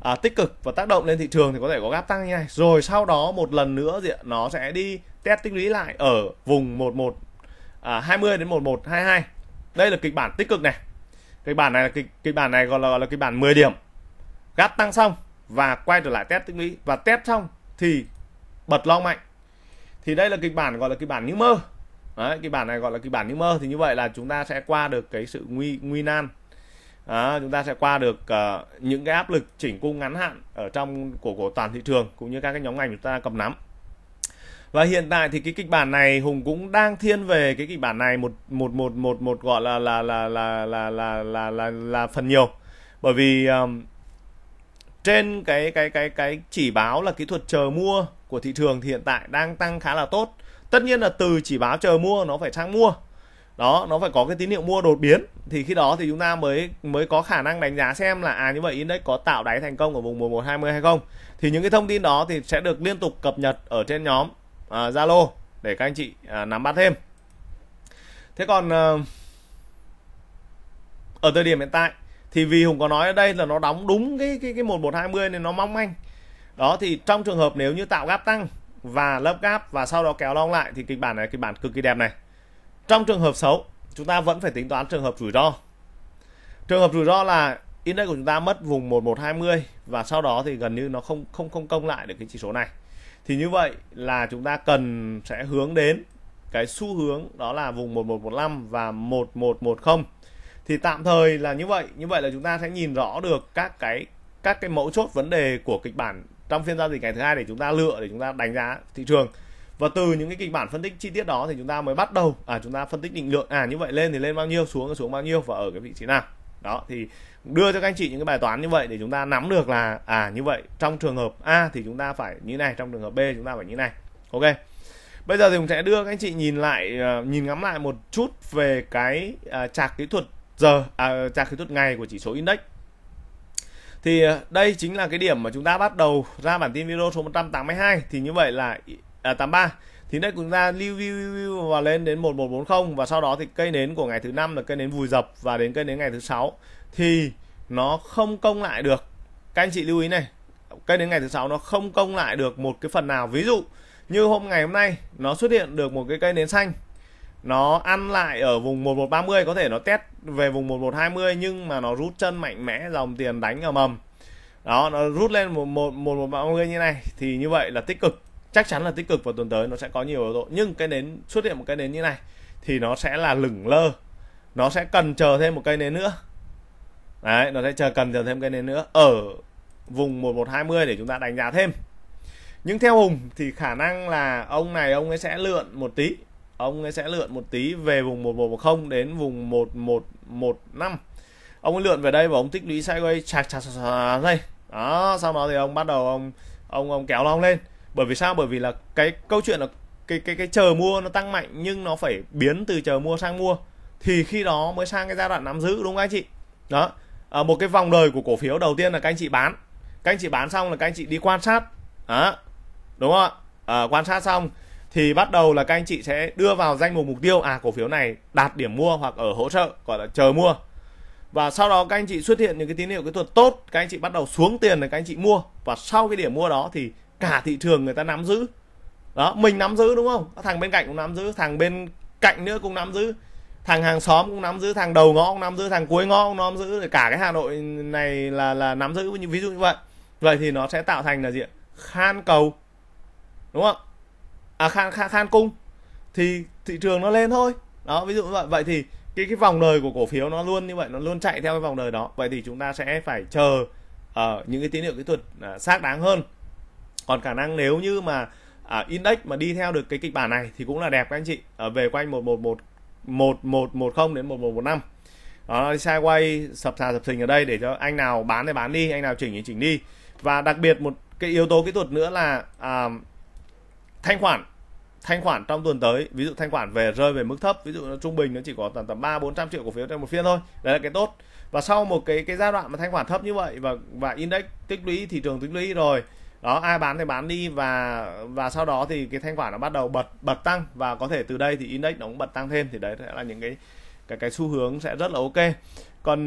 à, tích cực và tác động lên thị trường thì có thể có gáp tăng như này rồi sau đó một lần nữa thì nó sẽ đi test tích lũy lại ở vùng 11 à, 20 đến 1122 đây là kịch bản tích cực này kịch bản này là kịch kịch bản này gọi là, gọi là kịch bản 10 điểm gáp tăng xong và quay trở lại test tích lũy và test xong thì bật long mạnh thì đây là kịch bản gọi là kịch bản như mơ Đấy, kịch bản này gọi là kịch bản như mơ thì như vậy là chúng ta sẽ qua được cái sự nguy nguy nan à, chúng ta sẽ qua được uh, những cái áp lực chỉnh cung ngắn hạn ở trong của của toàn thị trường cũng như các cái nhóm ngành chúng ta cầm nắm và hiện tại thì cái kịch bản này hùng cũng đang thiên về cái kịch bản này một một một một một gọi là là là là là là là là, là phần nhiều bởi vì um, trên cái cái cái cái chỉ báo là kỹ thuật chờ mua của thị trường thì hiện tại đang tăng khá là tốt tất nhiên là từ chỉ báo chờ mua nó phải sang mua đó nó phải có cái tín hiệu mua đột biến thì khi đó thì chúng ta mới mới có khả năng đánh giá xem là à như vậy index có tạo đáy thành công ở vùng 1120 hay không thì những cái thông tin đó thì sẽ được liên tục cập nhật ở trên nhóm À, Zalo uh, để các anh chị uh, nắm bắt thêm thế còn uh, ở thời điểm hiện tại thì vì Hùng có nói ở đây là nó đóng đúng cái cái cái 1120 nên nó mong manh đó thì trong trường hợp nếu như tạo gap tăng và lớp gap và sau đó kéo long lại thì kịch bản này kịch bản cực kỳ đẹp này trong trường hợp xấu chúng ta vẫn phải tính toán trường hợp rủi ro trường hợp rủi ro là index của chúng ta mất vùng 1120 và sau đó thì gần như nó không không không công lại được cái chỉ số này thì như vậy là chúng ta cần sẽ hướng đến cái xu hướng đó là vùng 1115 và 1110 thì tạm thời là như vậy như vậy là chúng ta sẽ nhìn rõ được các cái các cái mẫu chốt vấn đề của kịch bản trong phiên giao dịch ngày thứ hai để chúng ta lựa để chúng ta đánh giá thị trường và từ những cái kịch bản phân tích chi tiết đó thì chúng ta mới bắt đầu à chúng ta phân tích định lượng à như vậy lên thì lên bao nhiêu xuống thì xuống bao nhiêu và ở cái vị trí nào đó thì đưa cho các anh chị những cái bài toán như vậy để chúng ta nắm được là à như vậy trong trường hợp A thì chúng ta phải như này trong trường hợp B chúng ta phải như này ok bây giờ thì mình sẽ đưa các anh chị nhìn lại ờ, nhìn ngắm lại một chút về cái à, trạc kỹ thuật giờ à, trạc kỹ thuật ngày của chỉ số index thì ờ, đây chính là cái điểm mà chúng ta bắt đầu ra bản tin video số 182 thì như vậy là à, 83 thì đây chúng ta lưu lưu lưu và lên đến 1140 và sau đó thì cây nến của ngày thứ năm là cây nến vùi dập và đến cây nến ngày thứ sáu thì nó không công lại được các anh chị lưu ý này cây nến ngày thứ sáu nó không công lại được một cái phần nào ví dụ như hôm ngày hôm nay nó xuất hiện được một cái cây nến xanh nó ăn lại ở vùng 1130 có thể nó test về vùng 1120 nhưng mà nó rút chân mạnh mẽ dòng tiền đánh ở mầm đó nó rút lên một một một một như này thì như vậy là tích cực chắc chắn là tích cực vào tuần tới nó sẽ có nhiều yếu tố nhưng cái nến xuất hiện một cái nến như này thì nó sẽ là lửng lơ nó sẽ cần chờ thêm một cây nến nữa đấy nó sẽ chờ cần chờ thêm cây nến nữa ở vùng 1120 để chúng ta đánh giá thêm nhưng theo hùng thì khả năng là ông này ông ấy sẽ lượn một tí ông ấy sẽ lượn một tí về vùng 1110 đến vùng 1115 ông ấy lượn về đây và ông tích lũy sideways chạc chạc đây đó sau đó thì ông bắt đầu ông ông ông kéo long lên bởi vì sao bởi vì là cái câu chuyện là cái cái cái chờ mua nó tăng mạnh nhưng nó phải biến từ chờ mua sang mua thì khi đó mới sang cái giai đoạn nắm giữ đúng không các anh chị đó à, một cái vòng đời của cổ phiếu đầu tiên là các anh chị bán các anh chị bán xong là các anh chị đi quan sát đó đúng không ạ à, quan sát xong thì bắt đầu là các anh chị sẽ đưa vào danh mục mục tiêu à cổ phiếu này đạt điểm mua hoặc ở hỗ trợ gọi là chờ mua và sau đó các anh chị xuất hiện những cái tín hiệu kỹ thuật tốt các anh chị bắt đầu xuống tiền là các anh chị mua và sau cái điểm mua đó thì cả thị trường người ta nắm giữ đó mình nắm giữ đúng không thằng bên cạnh cũng nắm giữ thằng bên cạnh nữa cũng nắm giữ thằng hàng xóm cũng nắm giữ thằng đầu ngõ cũng nắm giữ thằng cuối ngõ cũng nắm giữ cả cái hà nội này là là nắm giữ ví dụ như vậy vậy thì nó sẽ tạo thành là gì khan cầu đúng không à khan khan, khan cung thì thị trường nó lên thôi đó ví dụ như vậy vậy thì cái cái vòng đời của cổ phiếu nó luôn như vậy nó luôn chạy theo cái vòng đời đó vậy thì chúng ta sẽ phải chờ ở ờ, uh, những cái tín hiệu kỹ thuật uh, xác đáng hơn còn khả năng nếu như mà à, index mà đi theo được cái kịch bản này thì cũng là đẹp các anh chị à, về quanh một một một một một một không đến một một 1115 đó sideways sập xà sập sình ở đây để cho anh nào bán thì bán đi anh nào chỉnh thì chỉnh đi và đặc biệt một cái yếu tố kỹ thuật nữa là à, thanh khoản thanh khoản trong tuần tới ví dụ thanh khoản về rơi về mức thấp ví dụ nó trung bình nó chỉ có tầm tầm ba bốn trăm triệu cổ phiếu trên một phiên thôi đấy là cái tốt và sau một cái cái giai đoạn mà thanh khoản thấp như vậy và và index tích lũy thị trường tích lũy rồi đó ai bán thì bán đi và và sau đó thì cái thanh khoản nó bắt đầu bật bật tăng và có thể từ đây thì index nó cũng bật tăng thêm thì đấy sẽ là những cái cái cái xu hướng sẽ rất là ok còn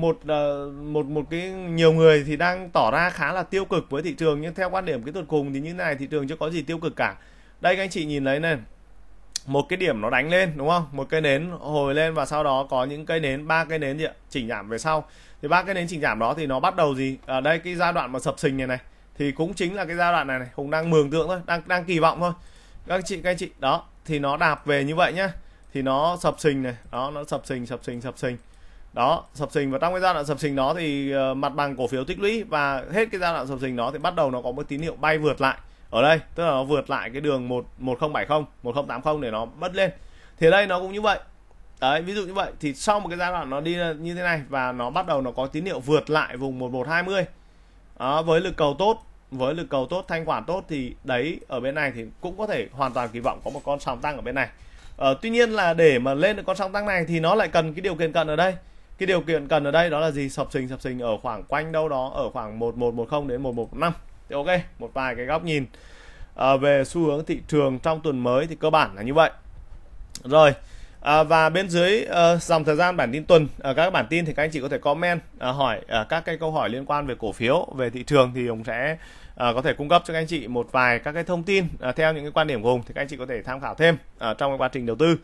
một ờ, một một cái nhiều người thì đang tỏ ra khá là tiêu cực với thị trường nhưng theo quan điểm kỹ thuật cùng thì như này thị trường chưa có gì tiêu cực cả đây các anh chị nhìn thấy này một cái điểm nó đánh lên đúng không một cây nến hồi lên và sau đó có những cây nến ba cây nến gì ạ chỉnh giảm về sau thì ba cái nến trình giảm đó thì nó bắt đầu gì ở đây cái giai đoạn mà sập sình này này thì cũng chính là cái giai đoạn này này hùng đang mường tượng thôi đang đang kỳ vọng thôi các chị các chị đó thì nó đạp về như vậy nhá thì nó sập sình này đó nó sập sình sập sình sập sình đó sập sình và trong cái giai đoạn sập sình đó thì uh, mặt bằng cổ phiếu tích lũy và hết cái giai đoạn sập sình đó thì bắt đầu nó có một tín hiệu bay vượt lại ở đây tức là nó vượt lại cái đường 1 1070 1080 để nó bứt lên thì đây nó cũng như vậy đấy ví dụ như vậy thì sau một cái giai đoạn nó đi như thế này và nó bắt đầu nó có tín hiệu vượt lại vùng 1120 đó, với lực cầu tốt với lực cầu tốt thanh khoản tốt thì đấy ở bên này thì cũng có thể hoàn toàn kỳ vọng có một con sóng tăng ở bên này ờ, tuy nhiên là để mà lên được con sóng tăng này thì nó lại cần cái điều kiện cần ở đây cái điều kiện cần ở đây đó là gì sập sình sập sình ở khoảng quanh đâu đó ở khoảng 1110 đến 1115 thì ok một vài cái góc nhìn à, về xu hướng thị trường trong tuần mới thì cơ bản là như vậy rồi À, và bên dưới uh, dòng thời gian bản tin tuần ở ờ, các bản tin thì các anh chị có thể comment uh, hỏi uh, các cái câu hỏi liên quan về cổ phiếu về thị trường thì ông sẽ uh, có thể cung cấp cho các anh chị một vài các cái thông tin uh, theo những cái quan điểm của hùng thì các anh chị có thể tham khảo thêm uh, trong cái quá trình đầu tư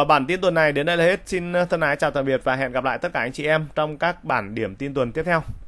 uh, bản tin tuần này đến đây là hết xin thân ái chào tạm biệt và hẹn gặp lại tất cả anh chị em trong các bản điểm tin tuần tiếp theo